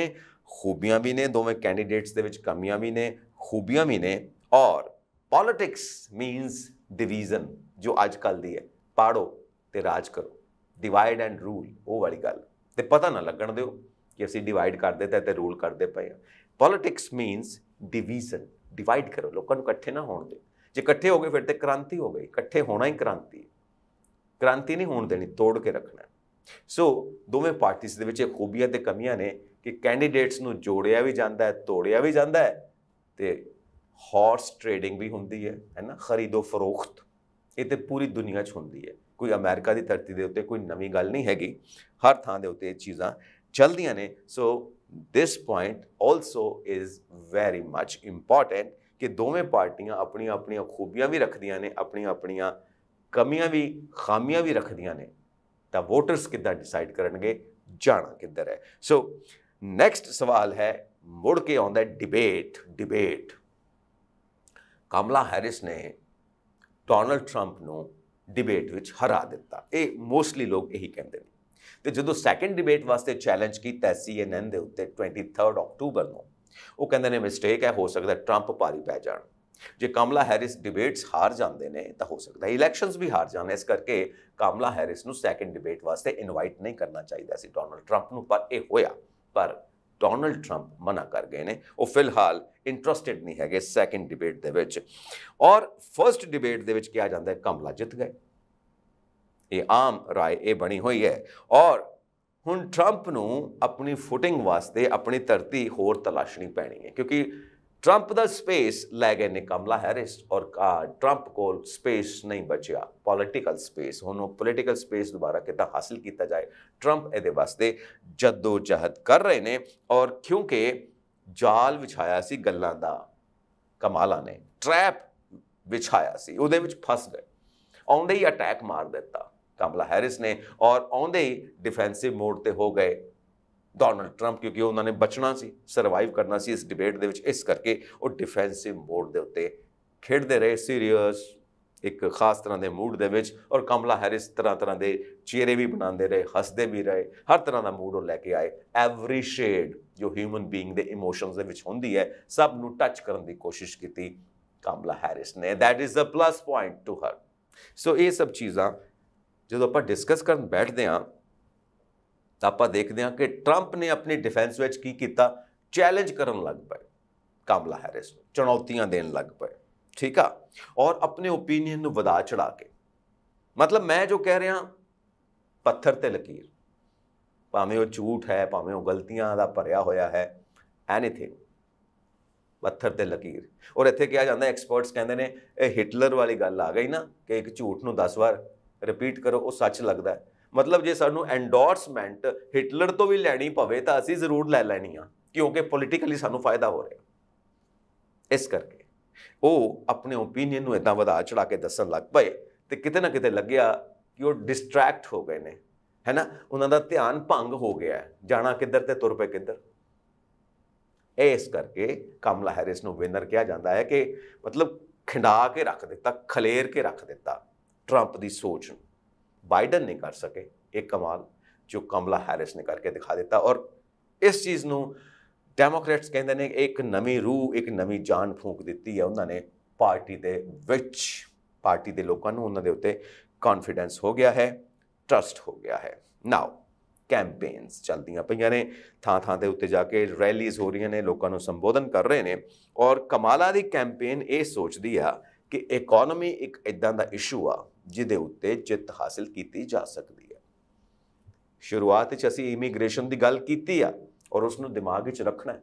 ਖੂਬੀਆਂ ਵੀ ਨੇ ਦੋਵੇਂ ਕੈਂਡੀਡੇਟਸ ਦੇ ਵਿੱਚ ਕਮੀਆਂ ਵੀ ਨੇ ਖੂਬੀਆਂ ਵੀ ਨੇ ਔਰ ਪੋਲਿਟਿਕਸ ਮੀਨਸ ਡਿਵੀਜ਼ਨ ਜੋ ਅੱਜ ਕੱਲ ਦੀ ਹੈ ਪਾੜੋ ਤੇ ਰਾਜ ਕਰੋ ਡਿਵਾਈਡ ਐਂਡ ਰੂਲ ਉਹ ਵਾਲੀ ਗੱਲ ਤੇ ਪਤਾ ਨਾ ਲੱਗਣ ਦਿਓ ਕਿ ਅਸੀਂ ਡਿਵਾਈਡ ਕਰ ਦਿੱਤਾ ਤੇ ਰੂਲ ਕਰਦੇ ਪਏ ਆ ਪੋਲਿਟਿਕਸ ਮੀਨਸ ਡਿਵੀਜ਼ਨ ਡਿਵਾਈਡ ਕਰੋ ਲੋਕਾਂ ਨੂੰ ਇਕੱਠੇ ਨਾ ਹੋਣ ਦਿਓ ਜੇ ਇਕੱਠੇ ਹੋ ਗਏ ਫਿਰ ਤੇ ਕ੍ਰਾਂਤੀ ਹੋ ਗਈ ਇਕੱਠੇ ਹੋਣਾ ਹੀ ਕ੍ਰਾਂਤੀ ਕ੍ਰਾਂਤੀ ਨਹੀਂ ਹੋਣ ਦੇਣੀ ਤੋੜ ਕੇ ਰੱਖਣਾ ਸੋ ਦੋਵੇਂ ਪਾਰਟੀਆਂ ਦੇ ਵਿੱਚ ਇਹ ਖੂਬੀਆਂ ਤੇ ਕਮੀਆਂ ਨੇ ਕਿ ਕੈਂਡੀਡੇਟਸ ਨੂੰ ਜੋੜਿਆ ਵੀ ਜਾਂਦਾ ਹੈ ਤੋੜਿਆ ਵੀ ਜਾਂਦਾ ਹੈ ਤੇ ਹਾਰਸ ਟ੍ਰੇਡਿੰਗ ਵੀ ਹੁੰਦੀ ਹੈ ਹੈਨਾ ਖਰੀਦੋ ਫਰੋਖਤ ਇਹ ਤੇ ਪੂਰੀ ਦੁਨੀਆ 'ਚ ਹੁੰਦੀ ਹੈ ਕੋਈ ਅਮਰੀਕਾ ਦੀ ਧਰਤੀ ਦੇ ਉੱਤੇ ਕੋਈ ਨਵੀਂ ਗੱਲ ਨਹੀਂ ਹੈਗੀ ਹਰ ਥਾਂ ਦੇ ਉੱਤੇ ਇਹ ਚੀਜ਼ਾਂ ਚੱਲਦੀਆਂ ਨੇ so this point also is very much important ਕਿ ਦੋਵੇਂ ਪਾਰਟੀਆਂ ਆਪਣੀਆਂ ਆਪਣੀਆਂ ਖੂਬੀਆਂ ਵੀ ਰੱਖਦੀਆਂ ਨੇ ਆਪਣੀਆਂ ਆਪਣੀਆਂ ਕਮੀਆਂ ਵੀ ਖਾਮੀਆਂ ਵੀ ਰੱਖਦੀਆਂ ਨੇ ਤਾਂ ਵੋਟਰਸ ਕਿੱਦਾਂ ਡਿਸਾਈਡ ਕਰਨਗੇ ਜਾਣਾ ਕਿੱਧਰ ਹੈ ਸੋ ਨੈਕਸਟ ਸਵਾਲ ਹੈ ਮੁੜ ਕੇ ਆਉਂਦਾ ਡਿਬੇਟ ਡਿਬੇਟ ਕਮਲਾ ਹੈਰਿਸ ਨੇ ਡੋਨਲਡ 트ੰਪ ਨੂੰ ਡਿਬੇਟ ਵਿੱਚ ਹਰਾ ਦਿੱਤਾ ਇਹ ਮੋਸਟਲੀ ਲੋਕ ਇਹੀ ਕਹਿੰਦੇ ਨੇ ਤੇ ਜਦੋਂ ਸੈਕੰਡ ਡਿਬੇਟ ਵਾਸਤੇ ਚੈਲੰਜ ਕੀਤਾ ਸੀਐਨਐਨ ਦੇ ਉੱਤੇ 23rd ਅਕਤੂਬਰ ਨੂੰ ਉਹ ਕਹਿੰਦੇ ਨੇ ਮਿਸਟੇਕ ਹੈ ਹੋ ਸਕਦਾ 트ੰਪ ਪਾਰੀ ਪੈ ਜਾਣ ਜੇ ਕਮਲਾ ਹੈਰਿਸ ਡਿਬੇਟਸ ਹਾਰ ਜਾਂਦੇ ਨੇ ਤਾਂ ਹੋ ਸਕਦਾ ਇਲੈਕਸ਼ਨਸ ਵੀ ਹਾਰ ਜਾਣ ਇਸ ਕਰਕੇ ਕਮਲਾ ਹੈਰਿਸ ਨੂੰ ਸੈਕੰਡ ਡਿਬੇਟ ਵਾਸਤੇ ਇਨਵਾਈਟ ਨਹੀਂ ਕਰਨਾ ਚਾਹੀਦਾ ਸੀ ਡੋਨਲਡ 트ੰਪ ਨੂੰ ਪਰ ਇਹ ਹੋਇਆ ਪਰ ਡੋਨਲਡ 트ੰਪ ਮਨਾ ਕਰ ਗਏ ਨੇ ਉਹ ਫਿਲਹਾਲ ਇੰਟਰਸਟਿਡ ਨਹੀਂ ਹੈਗੇ ਸੈਕੰਡ ਡਿਬੇਟ ਦੇ ਵਿੱਚ ਔਰ ਫਰਸਟ ਡਿਬੇਟ ਦੇ ਵਿੱਚ ਕਿਹਾ ਜਾਂਦਾ ਹੈ ਕਮਲਾ ਜਿੱਤ ਗਏ ਇਹ ਆਮ رائے ਇਹ ਬਣੀ ਹੋਈ ਹੈ ਔਰ ਹੁਣ 트ੰਪ ਨੂੰ ਆਪਣੀ ਫੁਟਿੰਗ ਵਾਸਤੇ ਆਪਣੀ ਧਰਤੀ ਹੋਰ ਤਲਾਸ਼ਣੀ ਪੈਣੀ ਹੈ ਕਿਉਂਕਿ ट्रंप ਦਾ ਸਪੇਸ ਲੈ ਗਏ ਨੇ ਕਮਲਾ ਹੈਰਿਸ ਔਰ ਟਰੰਪ ਕੋਲ ਸਪੇਸ ਨਹੀਂ ਬਚਿਆ ਪੋਲਿਟੀਕਲ ਸਪੇਸ ਹੁਣ ਉਹ ਪੋਲਿਟੀਕਲ ਸਪੇਸ ਦੁਬਾਰਾ ਕਿੱਦਾਂ ਹਾਸਲ ਕੀਤਾ ਜਾਏ ਟਰੰਪ ਇਹਦੇ ਵਾਸਤੇ ਜਦੋ ਜਹਦ ਕਰ ਰਹੇ ਨੇ ਔਰ ਕਿਉਂਕਿ ਜਾਲ ਵਿਛਾਇਆ ਸੀ ਗੱਲਾਂ ਦਾ ਕਮਾਲਾ ਨੇ ਟ੍ਰੈਪ ਵਿਛਾਇਆ ਸੀ ਉਹਦੇ ਵਿੱਚ ਫਸ ਗਏ ਆਉਂਦੇ ਹੀ ਅਟੈਕ ਮਾਰ ਦਿੱਤਾ ਕਮਲਾ ਹੈਰਿਸ ਨੇ ਔਰ ਆਉਂਦੇ ਹੀ ਡਿਫੈਂਸਿਵ ਮੋਡ ਤੇ ਹੋ ਗਏ ਡੋਨਲਡ ਟਰੰਪ ਕਿਉਂਕਿ ਉਹਨਾਂ ਨੇ ਬਚਣਾ ਸੀ ਸਰਵਾਈਵ ਕਰਨਾ ਸੀ ਇਸ ਡਿਬੇਟ ਦੇ ਵਿੱਚ ਇਸ ਕਰਕੇ ਉਹ ਡਿਫੈਂਸਿਵ ਮੋਡ ਦੇ ਉੱਤੇ ਖੇਡਦੇ ਰਹੇ ਸੀਰੀਅਸ ਇੱਕ ਖਾਸ ਤਰ੍ਹਾਂ ਦੇ ਮੂਡ ਦੇ ਵਿੱਚ ਔਰ ਕਮਲਾ ਹੈਰਿਸ ਤਰ੍ਹਾਂ ਤਰ੍ਹਾਂ ਦੇ ਚਿਹਰੇ ਵੀ ਬਣਾਉਂਦੇ ਰਹੇ ਹੱਸਦੇ ਵੀ ਰਹੇ ਹਰ ਤਰ੍ਹਾਂ ਦਾ ਮੂਡ ਉਹ ਲੈ ਕੇ ਆਏ ਐਵਰੀ ਸ਼ੇਡ ਜੋ ਹਿਊਮਨ ਬੀਇੰਗ ਦੇ ਇਮੋਸ਼ਨਸ ਦੇ ਵਿੱਚ ਹੁੰਦੀ ਹੈ ਸਭ ਨੂੰ ਟੱਚ ਕਰਨ ਦੀ ਕੋਸ਼ਿਸ਼ ਕੀਤੀ ਕਮਲਾ ਹੈਰਿਸ ਨੇ that is a plus point to her so ਇਹ ਸਭ ਚੀਜ਼ਾਂ ਜਦੋਂ ਆਪਾਂ ਡਿਸਕਸ ਕਰਨ ਬੈਠਦੇ ਹਾਂ ਤਾਂ ਆਪਾਂ ਦੇਖਦੇ ਹਾਂ ਕਿ 트럼ਪ ਨੇ ਆਪਣੀ ਡਿਫੈਂਸ ਵਿੱਚ ਕੀ ਕੀਤਾ ਚੈਲੰਜ ਕਰਨ ਲੱਗ ਪਏ ਕਾਮਲਾ ਹੈਰਿਸ ਨੂੰ ਚੁਣੌਤੀਆਂ ਦੇਣ ਲੱਗ ਪਏ ਠੀਕ ਆ ਔਰ ਆਪਣੇ ਓਪੀਨੀਅਨ ਨੂੰ ਵਧਾ ਚੜਾ ਕੇ ਮਤਲਬ ਮੈਂ ਜੋ ਕਹਿ ਰਿਹਾ ਪੱਥਰ ਤੇ ਲਕੀਰ ਭਾਵੇਂ ਉਹ ਝੂਠ ਹੈ ਭਾਵੇਂ ਉਹ ਗਲਤੀਆਂ ਦਾ ਭਰਿਆ ਹੋਇਆ ਹੈ ਐਨੀਥਿੰਗ ਪੱਥਰ ਤੇ ਲਕੀਰ ਔਰ ਇੱਥੇ ਕਿਹਾ ਜਾਂਦਾ ਐਕਸਪਰਟਸ ਕਹਿੰਦੇ ਨੇ ਇਹ ਹਿਟਲਰ ਵਾਲੀ ਗੱਲ ਆ ਗਈ ਨਾ ਕਿ ਇੱਕ ਝੂਠ ਨੂੰ 10 ਵਾਰ ਰਿਪੀਟ ਕਰੋ ਉਹ ਸੱਚ ਲੱਗਦਾ ਹੈ ਮਤਲਬ ਜੇ ਸਾਨੂੰ ਐਂਡੋਰਸਮੈਂਟ ਹਿਟਲਰ ਤੋਂ ਵੀ ਲੈਣੀ ਪਵੇ ਤਾਂ ਅਸੀਂ ਜ਼ਰੂਰ ਲੈ ਲੈਣੀ ਆ ਕਿਉਂਕਿ ਪੋਲੀਟੀਕਲੀ ਸਾਨੂੰ ਫਾਇਦਾ ਹੋ ਰਿਹਾ ਇਸ ਕਰਕੇ ਉਹ ਆਪਣੇ ਓਪੀਨੀਅਨ ਨੂੰ ਇਦਾਂ ਵਧਾ ਚੜਾ ਕੇ ਦੱਸਣ ਲੱਗ ਪਏ ਤੇ ਕਿਤੇ ਨਾ ਕਿਤੇ ਲੱਗਿਆ ਕਿ ਉਹ ਡਿਸਟਰੈਕਟ ਹੋ ਗਏ ਨੇ ਹੈਨਾ ਉਹਨਾਂ ਦਾ ਧਿਆਨ ਭੰਗ ਹੋ ਗਿਆ ਜਾਣਾ ਕਿੱਧਰ ਤੇ ਤੁਰ ਪਏ ਕਿੱਧਰ ਇਸ ਕਰਕੇ ਕਮਲਾ ਹੈਰਿਸ ਨੂੰ ਵਿਨਰ ਕਿਹਾ ਜਾਂਦਾ ਹੈ ਕਿ ਮਤਲਬ ਖਿੰਡਾ ਕੇ ਰੱਖ ਦਿੱਤਾ ਖਲੇਰ ਕੇ ਰੱਖ ਦਿੱਤਾ ਟਰੰਪ ਦੀ ਸੋਚ ਨੂੰ ਬਾਈਡਨ ਨਹੀਂ ਕਰ ਸਕੇ ਇੱਕ ਕਮਾਲ ਜੋ ਕਮਲਾ ਹੈਰਿਸ ਨੇ ਕਰਕੇ ਦਿਖਾ ਦਿੱਤਾ ਔਰ ਇਸ ਚੀਜ਼ ਨੂੰ ਡੈਮੋਕ੍ਰੇਟਸ ਕਹਿੰਦੇ ਨੇ ਇੱਕ ਨਵੀਂ ਰੂਹ ਇੱਕ ਨਵੀਂ ਜਾਨ ਫੂਕ ਦਿੱਤੀ ਹੈ ਉਹਨਾਂ ਨੇ ਪਾਰਟੀ ਦੇ ਵਿੱਚ ਪਾਰਟੀ ਦੇ ਲੋਕਾਂ ਨੂੰ ਉਹਨਾਂ ਦੇ ਉੱਤੇ ਕੌਨਫੀਡੈਂਸ ਹੋ ਗਿਆ ਹੈ ਟਰਸਟ ਹੋ ਗਿਆ ਹੈ ਨਾਓ ਕੈਂਪੇਨਸ ਚੱਲਦੀਆਂ ਪਈਆਂ ਨੇ ਥਾਂ ਥਾਂ ਦੇ ਉੱਤੇ ਜਾ ਕੇ ਰੈਲੀਜ਼ ਹੋ ਰਹੀਆਂ ਨੇ ਲੋਕਾਂ ਨੂੰ ਸੰਬੋਧਨ ਕਰ ਰਹੇ ਨੇ ਔਰ ਕਮਾਲਾ ਦੀ ਕੈਂਪੇਨ ਇਹ ਸੋਚਦੀ ਆ ਕਿ ਇਕਨੋਮੀ ਇੱਕ ਇਦਾਂ ਦਾ ਇਸ਼ੂ ਆ ਜਿਹਦੇ ਉੱਤੇ ਜਿੱਤ ਹਾਸਲ ਕੀਤੀ ਜਾ ਸਕਦੀ ਹੈ ਸ਼ੁਰੂਆਤ ਵਿੱਚ ਅਸੀਂ ਇਮੀਗ੍ਰੇਸ਼ਨ ਦੀ ਗੱਲ ਕੀਤੀ ਆ ਔਰ ਉਸ ਨੂੰ ਦਿਮਾਗ ਵਿੱਚ ਰੱਖਣਾ ਹੈ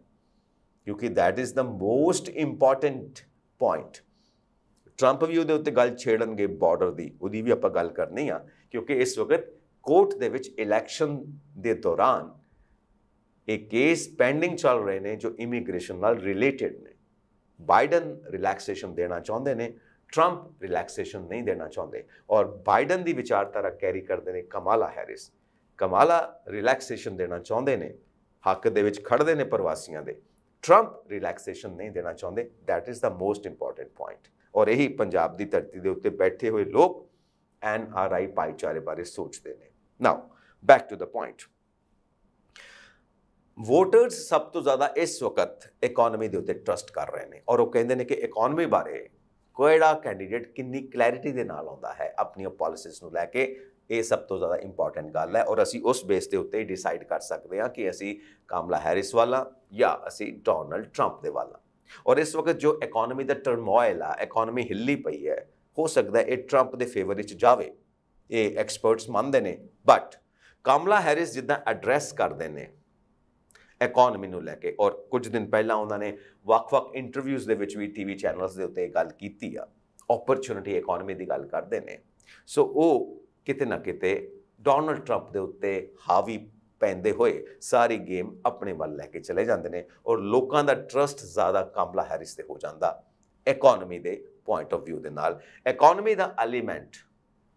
ਕਿਉਂਕਿ that is the most important point Trump ਵੀ ਉਹਦੇ ਉੱਤੇ ਗੱਲ ਛੇੜਨਗੇ ਬਾਰਡਰ ਦੀ ਉਹਦੀ ਵੀ ਆਪਾਂ ਗੱਲ ਕਰਨੀ ਆ ਕਿਉਂਕਿ ਇਸ ਵਕਤ ਕੋਰਟ ਦੇ ਵਿੱਚ ਇਲੈਕਸ਼ਨ ਦੇ ਦੌਰਾਨ ਇਹ ਕੇਸ ਪੈਂਡਿੰਗ ਚੱਲ ਰਹੇ ਨੇ ਜੋ ਇਮੀਗ੍ਰੇਸ਼ਨ ਨਾਲ ਰਿਲੇਟਡ ਨੇ ਬਾਈਡਨ ਰਿਲੈਕਸੇਸ਼ਨ ਦੇਣਾ ਚਾਹੁੰਦੇ ਨੇ ਟਰੰਪ ਰਿਲੈਕਸੇਸ਼ਨ ਨਹੀਂ ਦੇਣਾ ਚਾਹੁੰਦੇ ਔਰ ਬਾਈਡਨ ਦੀ ਵਿਚਾਰਧਾਰਾ ਕੈਰੀ ਕਰਦੇ ਨੇ ਕਮਾਲਾ ਹੈਰਿਸ ਕਮਾਲਾ ਰਿਲੈਕਸੇਸ਼ਨ ਦੇਣਾ ਚਾਹੁੰਦੇ ਨੇ ਹੱਕ ਦੇ ਵਿੱਚ ਖੜਦੇ ਨੇ ਪ੍ਰਵਾਸੀਆਂ ਦੇ ਟਰੰਪ ਰਿਲੈਕਸੇਸ਼ਨ ਨਹੀਂ ਦੇਣਾ ਚਾਹੁੰਦੇ that is the most important point ਔਰ ਇਹੀ ਪੰਜਾਬ ਦੀ ਧਰਤੀ ਦੇ ਉੱਤੇ ਬੈਠੇ ਹੋਏ ਲੋਕ ਐਨ ਆਰ ਆਈ ਪਾਈਚਾਰੇ ਬਾਰੇ ਸੋਚਦੇ ਨੇ now back to the point voters ਸਭ ਤੋਂ ਜ਼ਿਆਦਾ ਇਸ ਵਕਤ ਇਕਨੋਮੀ ਦੇ ਉੱਤੇ ਟਰਸਟ ਕਰ ਰਹੇ ਨੇ ਔਰ ਉਹ ਕਹਿੰਦੇ ਨੇ ਕਿ ਇਕਨੋਮੀ ਬਾਰੇ ਕਿਹੜਾ ਕੈਂਡੀਡੇਟ ਕਿੰਨੀ ਕਲੈਰਿਟੀ ਦੇ ਨਾਲ ਆਉਂਦਾ ਹੈ ਆਪਣੀਆਂ ਪਾਲਿਸੀਜ਼ ਨੂੰ ਲੈ ਕੇ ਇਹ ਸਭ ਤੋਂ ਜ਼ਿਆਦਾ ਇੰਪੋਰਟੈਂਟ ਗੱਲ ਹੈ ਔਰ ਅਸੀਂ ਉਸ ਬੇਸ ਤੇ ਉੱਤੇ ਡਿਸਾਈਡ ਕਰ ਸਕਦੇ ਹਾਂ ਕਿ ਅਸੀਂ ਕਾਮਲਾ ਹੈਰਿਸ ਵਾਲਾ ਜਾਂ ਅਸੀਂ ਡੋਨਲਡ ਟਰੰਪ ਦੇ ਵਾਲਾ ਔਰ ਇਸ ਵਕਤ ਜੋ ਇਕਨੋਮੀ ਦਾ ਟਰਮੋਇਲ ਆ ਇਕਨੋਮੀ ਹਿੱਲੀ ਪਈ ਹੈ ਹੋ ਸਕਦਾ ਇਹ ਟਰੰਪ ਦੇ ਫੇਵਰ ਵਿੱਚ ਜਾਵੇ ਇਹ ਐਕਸਪਰਟਸ ਮੰਨਦੇ ਨੇ ਬਟ ਕਾਮਲਾ ਹੈਰਿਸ ਜਿੱਦਾਂ ਐਡਰੈਸ ਕਰਦੇ ਨੇ ਇਕਨੋਮੀ ਨੂੰ ਲੈ ਕੇ ਔਰ ਕੁਝ ਦਿਨ ਪਹਿਲਾਂ ਉਹਨਾਂ ਨੇ ਵੱਖ-ਵੱਖ ਇੰਟਰਵਿਊਜ਼ ਦੇ ਵਿੱਚ ਵੀ ਟੀਵੀ ਚੈਨਲਸ ਦੇ ਉੱਤੇ ਗੱਲ ਕੀਤੀ ਆ ਓਪਰਚ्युनिटी ਇਕਨੋਮੀ ਦੀ ਗੱਲ ਕਰਦੇ ਨੇ ਸੋ ਉਹ ਕਿਤੇ ਨਾ ਕਿਤੇ ਡੋਨਲਡ ਟਰੰਪ ਦੇ ਉੱਤੇ ਹਾਵੀ ਪੈਂਦੇ ਹੋਏ ਸਾਰੀ ਗੇਮ ਆਪਣੇ ਵੱਲ ਲੈ ਕੇ ਚਲੇ ਜਾਂਦੇ ਨੇ ਔਰ ਲੋਕਾਂ ਦਾ ਟਰਸਟ ਜ਼ਿਆਦਾ ਕਮਲਾ ਹੈਰਿਸ ਤੇ ਹੋ ਜਾਂਦਾ ਇਕਨੋਮੀ ਦੇ ਪੁਆਇੰਟ ਆਫ View ਦੇ ਨਾਲ ਇਕਨੋਮੀ ਦਾ ਐਲੀਮੈਂਟ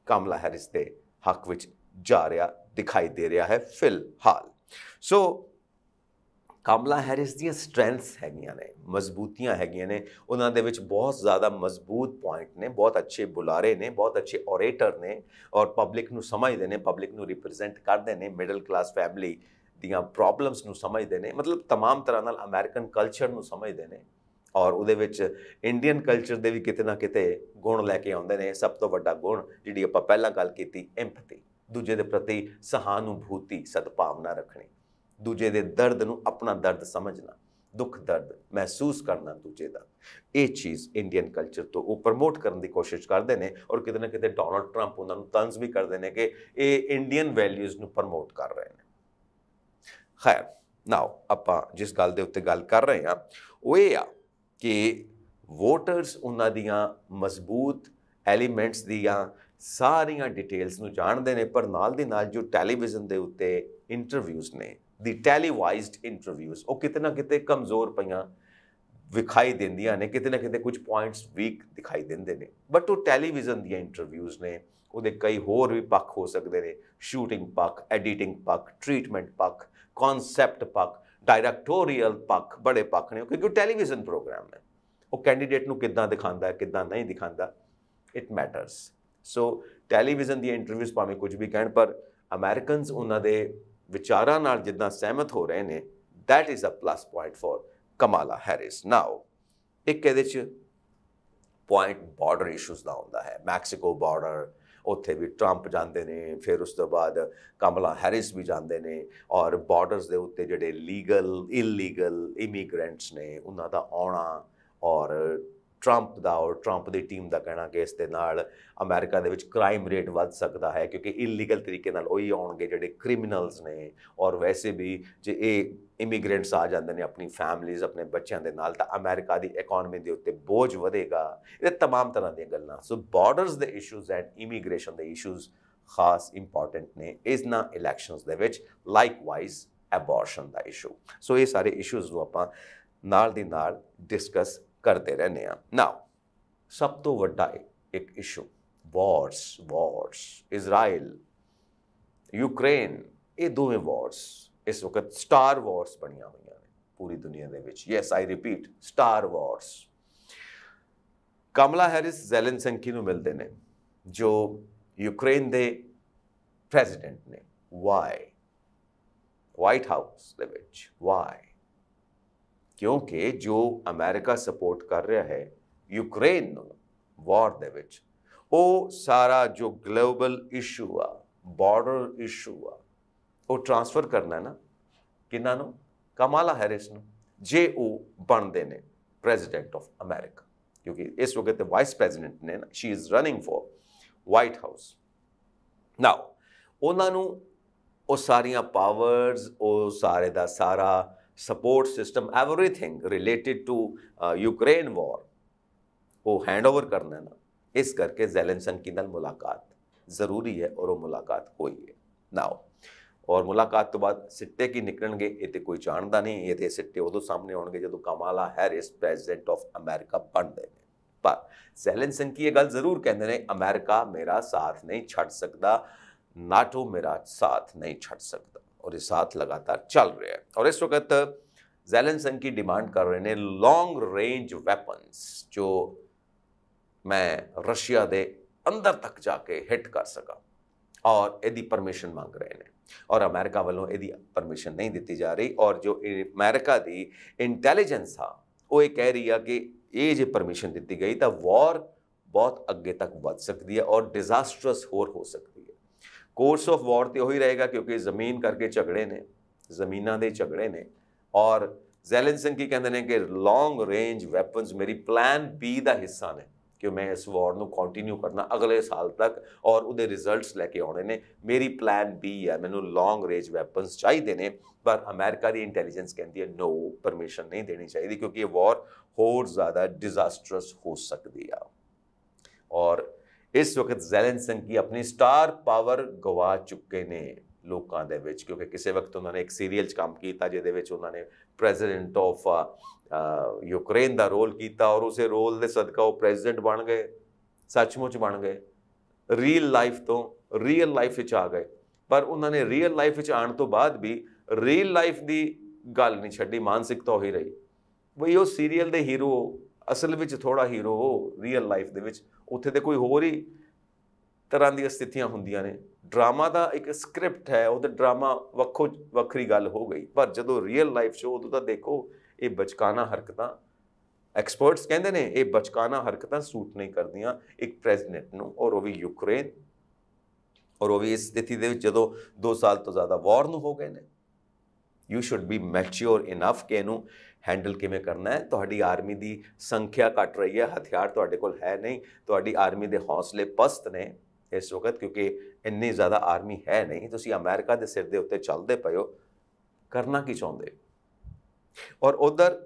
ਕਮਲਾ ਹੈਰਿਸ ਦੇ ਹੱਕ ਵਿੱਚ ਜਾ ਰਿਹਾ ਦਿਖਾਈ ਦੇ ਰਿਹਾ ਹੈ ਫਿਲਹਾਲ ਸੋ ਕਾਮਲਾ ਹੈਰਿਸ ਦੀਆਂ ਸਟਰੈਂਥਸ ਹੈਗੀਆਂ ਨੇ ਮਜ਼ਬੂਤੀਆਂ ਹੈਗੀਆਂ ਨੇ ਉਹਨਾਂ ਦੇ ਵਿੱਚ ਬਹੁਤ ਜ਼ਿਆਦਾ ਮਜ਼ਬੂਤ ਪੁਆਇੰਟ ਨੇ ਬਹੁਤ ਅੱਛੇ ਬੁਲਾਰੇ ਨੇ ਬਹੁਤ ਅੱਛੇ ਔਰੇਟਰ ਨੇ ਔਰ ਪਬਲਿਕ ਨੂੰ ਸਮਝਦੇ ਨੇ ਪਬਲਿਕ ਨੂੰ ਰਿਪਰੈਜ਼ੈਂਟ ਕਰਦੇ ਨੇ ਮਿਡਲ ਕਲਾਸ ਫੈਮਿਲੀ ਦੀਆਂ ਪ੍ਰੋਬਲਮਸ ਨੂੰ ਸਮਝਦੇ ਨੇ ਮਤਲਬ तमाम ਤਰ੍ਹਾਂ ਨਾਲ ਅਮਰੀਕਨ ਕਲਚਰ ਨੂੰ ਸਮਝਦੇ ਨੇ ਔਰ ਉਹਦੇ ਵਿੱਚ ਇੰਡੀਅਨ ਕਲਚਰ ਦੇ ਵੀ ਕਿਤੇ ਨਾ ਕਿਤੇ ਗੁਣ ਲੈ ਕੇ ਆਉਂਦੇ ਨੇ ਸਭ ਤੋਂ ਵੱਡਾ ਗੁਣ ਜਿਹੜੀ ਆਪਾਂ ਪਹਿਲਾਂ ਗੱਲ ਕੀਤੀ ਐਮਪਥੀ ਦੂਜੇ ਦੇ ਪ੍ਰਤੀ ਸਹਾਨੁਭੂਤੀ ਸਦਭਾਵਨਾ ਰੱਖਣੀ ਦੂਜੇ ਦੇ ਦਰਦ ਨੂੰ ਆਪਣਾ ਦਰਦ ਸਮਝਣਾ ਦੁੱਖ ਦਰਦ ਮਹਿਸੂਸ ਕਰਨਾ ਦੂਜੇ ਦਾ ਇਹ ਚੀਜ਼ ਇੰਡੀਅਨ ਕਲਚਰ ਤੋਂ ਉਹ ਪ੍ਰਮੋਟ ਕਰਨ ਦੀ ਕੋਸ਼ਿਸ਼ ਕਰਦੇ ਨੇ ਔਰ ਕਿਤੇ ਨਾ ਕਿਤੇ ਡੋਨਲਡ ਟਰੰਪ ਉਹਨਾਂ ਨੂੰ ਤੰਜ਼ ਵੀ ਕਰਦੇ ਨੇ ਕਿ ਇਹ ਇੰਡੀਅਨ ਵੈਲਿਊਜ਼ ਨੂੰ ਪ੍ਰਮੋਟ ਕਰ ਰਹੇ ਨੇ ਖੈਰ ਨਾਓ ਆਪਾਂ ਜਿਸ ਗੱਲ ਦੇ ਉੱਤੇ ਗੱਲ ਕਰ ਰਹੇ ਹਾਂ ਉਹ ਇਹ ਆ ਕਿ ਵੋਟਰਸ ਉਹਨਾਂ ਦੀਆਂ ਮਜ਼ਬੂਤ ਐਲੀਮੈਂਟਸ ਦੀਆਂ ਸਾਰੀਆਂ ਡਿਟੇਲਸ ਨੂੰ ਜਾਣਦੇ ਨੇ ਪਰ ਨਾਲ ਦੇ ਨਾਲ ਜੋ ਟੈਲੀਵਿਜ਼ਨ ਦੇ ਉੱਤੇ ਇੰਟਰਵਿਊਜ਼ ਨੇ ਦੀ ਟੈਲੀਵਾਈਜ਼ਡ ਇੰਟਰਵਿਊਜ਼ ਉਹ ਕਿਤਨਾ ਕਿਤੇ ਕਮਜ਼ੋਰ ਪਈਆਂ ਵਿਖਾਈ ਦਿੰਦੀਆਂ ਨੇ ਕਿਤੇ ਨਾ ਕਿਤੇ ਕੁਝ ਪੁਆਇੰਟਸ ਵੀਕ ਦਿਖਾਈ ਦਿੰਦੇ ਨੇ ਬਟ ਉਹ ਟੈਲੀਵਿਜ਼ਨ ਦੀਆਂ ਇੰਟਰਵਿਊਜ਼ ਨੇ ਉਹਦੇ ਕਈ ਹੋਰ ਵੀ ਪੱਖ ਹੋ ਸਕਦੇ ਨੇ ਸ਼ੂਟਿੰਗ ਪੱਖ ਐਡੀਟਿੰਗ ਪੱਖ ਟ੍ਰੀਟਮੈਂਟ ਪੱਖ ਕਨਸੈਪਟ ਪੱਖ ਡਾਇਰੈਕਟੋਰੀਅਲ ਪੱਖ ਬੜੇ ਪੱਖ ਨੇ ਕਿਉਂਕਿ ਉਹ ਟੈਲੀਵਿਜ਼ਨ ਪ੍ਰੋਗਰਾਮ ਹੈ ਉਹ ਕੈਂਡੀਡੇਟ ਨੂੰ ਕਿੱਦਾਂ ਦਿਖਾਉਂਦਾ ਹੈ ਕਿੱਦਾਂ ਨਹੀਂ ਦਿਖਾਉਂਦਾ ਇਟ ਮੈਟਰਸ ਸੋ ਟੈਲੀਵਿਜ਼ਨ ਦੀ ਇੰਟਰਵਿਊਜ਼ ਭਾਵੇਂ ਕੁਝ ਵੀ ਕਹਿਣ ਪਰ ਅਮਰੀਕਨਸ ਉਹਨਾਂ ਦੇ ਵਿਚਾਰਾਂ ਨਾਲ ਜਿੱਦਾਂ ਸਹਿਮਤ ਹੋ ਰਹੇ ਨੇ that is a plus point for Kamala Harris now ਇੱਕ ਇਹਦੇ ਚ ਪੁਆਇੰਟ ਬਾਰਡਰ ਇਸ਼ੂਸ ਦਾ ਹੁੰਦਾ ਹੈ ਮੈਕਸੀਕੋ ਬਾਰਡਰ ਉੱਥੇ ਵੀ ਟਰੰਪ ਜਾਂਦੇ ਨੇ ਫਿਰ ਉਸ ਤੋਂ ਬਾਅਦ ਕਮਲਾ ਹੈਰਿਸ ਵੀ ਜਾਂਦੇ ਨੇ ਔਰ ਬਾਰਡਰਸ ਦੇ ਉੱਤੇ ਜਿਹੜੇ ਲੀਗਲ ਇਲੀਗਲ ਇਮੀਗ੍ਰੈਂਟਸ ਨੇ ਉਹਨਾਂ ਦਾ ਆਉਣਾ ਔਰ ਟਰੰਪ ਦਾ ਔਰ ਟਰੰਪ ਦੀ ਟੀਮ ਦਾ ਕਹਿਣਾ ਕਿ ਇਸ ਦੇ ਨਾਲ ਅਮਰੀਕਾ ਦੇ ਵਿੱਚ ਕ੍ਰਾਈਮ ਰੇਟ ਵੱਧ ਸਕਦਾ ਹੈ ਕਿਉਂਕਿ ਇਲੀਗਲ ਤਰੀਕੇ ਨਾਲ ਉਹੀ ਆਉਣਗੇ ਜਿਹੜੇ ਕ੍ਰਿਮੀਨਲਸ ਨੇ ਔਰ ਵੈਸੇ ਵੀ ਜੇ ਇਹ ਇਮੀਗ੍ਰੈਂਟਸ ਆ ਜਾਂਦੇ ਨੇ ਆਪਣੀ ਫੈਮਲੀਆਂ ਆਪਣੇ ਬੱਚਿਆਂ ਦੇ ਨਾਲ ਤਾਂ ਅਮਰੀਕਾ ਦੀ ਇਕਨੋਮੀ ਦੇ ਉੱਤੇ ਬੋਝ ਵਧੇਗਾ ਇਹ तमाम ਤਰ੍ਹਾਂ ਦੀਆਂ ਗੱਲਾਂ ਸੋ ਬਾਰਡਰਸ ਦੇ ਇਸ਼ੂਜ਼ ਐਂਡ ਇਮੀਗ੍ਰੇਸ਼ਨ ਦੇ ਇਸ਼ੂਜ਼ ਖਾਸ ਇੰਪੋਰਟੈਂਟ ਨੇ ਇਸ ਨਾ ਇਲੈਕਸ਼ਨਸ ਦੇ ਵਿੱਚ ਲਾਈਕਵਾਈਜ਼ ਐਬੋਰਸ਼ਨ ਦਾ ਇਸ਼ੂ ਸੋ ਇਹ ਸਾਰੇ ਇਸ਼ੂਜ਼ ਨੂੰ ਆਪਾਂ ਨਾਲ ਦੀ ਨਾਲ ਡਿਸਕਸ ਕਰਦੇ ਰਹਿੰਦੇ ਆ ਨਾਓ ਸਭ ਤੋਂ ਵੱਡਾ ਇੱਕ issue wars wars Israel Ukraine ਇਹ ਦੋਵੇਂ ਵਾਰਸ ਇਸ ਵਕਤ ਸਟਾਰ ਵਾਰਸ ਬਣੀਆਂ ਹੋਈਆਂ ਨੇ ਪੂਰੀ ਦੁਨੀਆ ਦੇ ਵਿੱਚ yes I repeat star wars Kamala Harris Zelensky ਨੂੰ ਮਿਲਦੇ ਨੇ ਜੋ ਯੂਕਰੇਨ ਦੇ ਪ੍ਰੈਜ਼ੀਡੈਂਟ ਨੇ ਵਾਈ ਵਾਈਟ ਹਾਊਸ ਦੇ ਵਿੱਚ ਵਾਈ ਕਿਉਂਕਿ ਜੋ ਅਮਰੀਕਾ ਸਪੋਰਟ ਕਰ ਰਿਹਾ ਹੈ ਯੂਕਰੇਨ ਨੂੰ ਵਾਰ ਦੇ ਵਿੱਚ ਉਹ ਸਾਰਾ ਜੋ ਗਲੋਬਲ ਇਸ਼ੂ ਆ ਬਾਰਡਰ ਇਸ਼ੂ ਆ ਉਹ ਟਰਾਂਸਫਰ ਕਰਨਾ ਨਾ ਕਿਨਾਂ ਨੂੰ ਕਮਾਲਾ ਹੈਰਿਸ ਨੂੰ ਜੇ ਉਹ ਬਣਦੇ ਨੇ ਪ੍ਰੈਜ਼ੀਡੈਂਟ ਆਫ ਅਮਰੀਕਾ ਕਿਉਂਕਿ ਇਸ ਵਕਤ ਤੇ ਵਾਈਸ ਪ੍ਰੈਜ਼ੀਡੈਂਟ ਨੇ ਨਾ she is running for White House now ਉਹਨਾਂ ਨੂੰ ਉਹ ਸਾਰੀਆਂ ਪਾਵਰਸ ਉਹ ਸਾਰੇ ਦਾ ਸਾਰਾ support system everything related to Ukraine war کو ہینڈ اوور کرنا نا اس کر کے زیلنسن کی نل ملاقات ضروری ہے اور وہ ملاقات ہوئی ہے ناؤ اور ملاقات تو بعد سٹے کی نکلن گے یہ تو کوئی جانتا نہیں ہے سٹے وہ ادو سامنے آؤ گے جدو کمالا پریزیڈنٹ آف امریکہ بن دے گے پر کی یہ گل ضرور رہے امریکہ میرا ساتھ نہیں چھڑ سکتا ناٹو میرا ساتھ نہیں چھڑ سکتا اور ساتھ لگاتار چل رہے ہیں اور اس وقت زیلن کی ڈیمانڈ کر رہے ہیں لانگ رینج ویپنس جو میں رشیا دے اندر تک جا کے ہٹ کر سکا اور پرمیشن مانگ رہے ہیں اور امریکہ والوں یہ پرمیشن نہیں دیتی جا رہی اور جو امریکہ دی انٹیلیجنس آ ہاں، وہ یہ کہہ رہی ہے کہ یہ جی پرمیشن دیتی گئی تو وار بہت اگے تک بدھ سکتی ہے اور ڈیزاسٹرس ہور ہو سکتی ਕੋਰਸ ਆਫ ਵਾਰ ਤੇ ਉਹੀ ਰਹੇਗਾ ਕਿਉਂਕਿ ਜ਼ਮੀਨ ਕਰਕੇ ਝਗੜੇ ਨੇ ਜ਼ਮੀਨਾਂ ਦੇ ਝਗੜੇ ਨੇ ਔਰ ਜ਼ੈਲਨਸਨ ਕੀ ਕਹਿੰਦੇ ਨੇ ਕਿ ਲੌਂਗ ਰੇਂਜ ਵੈਪਨਸ ਮੇਰੀ ਪਲਾਨ ਬੀ ਦਾ ਹਿੱਸਾ ਨੇ ਕਿ ਮੈਂ ਇਸ ਵਾਰ ਨੂੰ ਕੰਟੀਨਿਊ ਕਰਨਾ ਅਗਲੇ ਸਾਲ ਤੱਕ ਔਰ ਉਹਦੇ ਰਿਜ਼ਲਟਸ ਲੈ ਕੇ ਆਉਣੇ ਨੇ ਮੇਰੀ ਪਲਾਨ ਬੀ ਹੈ ਮੈਨੂੰ ਲੌਂਗ ਰੇਂਜ ਵੈਪਨਸ ਚਾਹੀਦੇ ਨੇ ਪਰ ਅਮਰੀਕਾ ਦੀ ਇੰਟੈਲੀਜੈਂਸ ਕਹਿੰਦੀ ਹੈ ਨੋ ਪਰਮਿਸ਼ਨ ਨਹੀਂ ਦੇਣੀ ਚਾਹੀਦੀ ਕਿਉਂਕਿ ਇਹ ਵਾਰ ਹੋਰ ਜ਼ਿਆਦਾ ਡਿਜ਼ਾਸਟਰਸ ਹੋ ਸਕਦੀ ਆ ਔਰ ਇਸ ਵਕਤ ਜ਼ੈਲਨਸਨ ਕੀ ਆਪਣੀ ਸਟਾਰ ਪਾਵਰ ਗਵਾ ਚੁੱਕੇ ਨੇ ਲੋਕਾਂ ਦੇ ਵਿੱਚ ਕਿਉਂਕਿ ਕਿਸੇ ਵਕਤ ਉਹਨਾਂ ਨੇ ਇੱਕ ਸੀਰੀਅਲ 'ਚ ਕੰਮ ਕੀਤਾ ਜਿਹਦੇ ਵਿੱਚ ਉਹਨਾਂ ਨੇ ਪ੍ਰੈਜ਼ੀਡੈਂਟ ਆਫ ਯੂਕਰੇਨ ਦਾ ਰੋਲ ਕੀਤਾ ਔਰ ਉਸੇ ਰੋਲ ਦੇ ਸਦਕਾ ਉਹ ਪ੍ਰੈਜ਼ੀਡੈਂਟ ਬਣ ਗਏ ਸੱਚਮੁੱਚ ਬਣ ਗਏ ਰੀਅਲ ਲਾਈਫ ਤੋਂ ਰੀਅਲ ਲਾਈਫ ਵਿੱਚ ਆ ਗਏ ਪਰ ਉਹਨਾਂ ਨੇ ਰੀਅਲ ਲਾਈਫ ਵਿੱਚ ਆਉਣ ਤੋਂ ਬਾਅਦ ਵੀ ਰੀਅਲ ਲਾਈਫ ਦੀ ਗੱਲ ਨਹੀਂ ਛੱਡੀ ਮਾਨਸਿਕਤਾ ਉਹੀ ਰਹੀ ਵਈ ਉਹ ਸੀਰੀਅਲ ਦੇ ਹੀਰੋ ਅਸਲ ਵਿੱਚ ਥੋੜਾ ਹੀਰੋ ਰੀਅਲ ਲਾਈਫ ਦੇ ਵਿੱਚ ਉੱਥੇ ਤੇ ਕੋਈ ਹੋਰ ਹੀ ਤਰ੍ਹਾਂ ਦੀਆਂ ਸਥਿਤੀਆਂ ਹੁੰਦੀਆਂ ਨੇ ਡਰਾਮਾ ਦਾ ਇੱਕ ਸਕ੍ਰਿਪਟ ਹੈ ਉਹਦਾ ਡਰਾਮਾ ਵੱਖੋ ਵੱਖਰੀ ਗੱਲ ਹੋ ਗਈ ਪਰ ਜਦੋਂ ਰੀਅਲ ਲਾਈਫ 'ਚ ਉਹ ਤਾਂ ਦੇਖੋ ਇਹ ਬਚਕਾਨਾ ਹਰਕਤਾਂ ਐਕਸਪਰਟਸ ਕਹਿੰਦੇ ਨੇ ਇਹ ਬਚਕਾਨਾ ਹਰਕਤਾਂ ਸੂਟ ਨਹੀਂ ਕਰਦੀਆਂ ਇੱਕ ਪ੍ਰੈਜ਼ੀਡੈਂਟ ਨੂੰ ਔਰ ਉਹ ਵੀ ਯੂਕਰੇਨ ਔਰ ਉਹ ਵੀ ਇਸ ਸਥਿਤੀ ਦੇ ਵਿੱਚ ਜਦੋਂ 2 ਸਾਲ ਤੋਂ ਜ਼ਿਆਦਾ ਵਾਰ ਨੂੰ ਹੋ ਗਏ ਨੇ you should be mature enough ਕਿ ਇਹਨੂੰ ਹੈਂਡਲ ਕਿਵੇਂ ਕਰਨਾ ਹੈ ਤੁਹਾਡੀ ਆਰਮੀ ਦੀ ਸੰਖਿਆ ਘਟ ਰਹੀ ਹੈ ਹਥਿਆਰ ਤੁਹਾਡੇ ਕੋਲ ਹੈ ਨਹੀਂ ਤੁਹਾਡੀ ਆਰਮੀ ਦੇ ਹੌਸਲੇ ਪਸਤ ਨੇ ਇਸ ਵਕਤ ਕਿਉਂਕਿ ਇੰਨੀ ਜ਼ਿਆਦਾ ਆਰਮੀ ਹੈ ਨਹੀਂ ਤੁਸੀਂ ਅਮਰੀਕਾ ਦੇ ਸਿਰ ਦੇ ਉੱਤੇ ਚੱਲਦੇ ਹੋ ਕਰਨਾ ਕੀ ਚਾਹੁੰਦੇ ਔਰ ਉਧਰ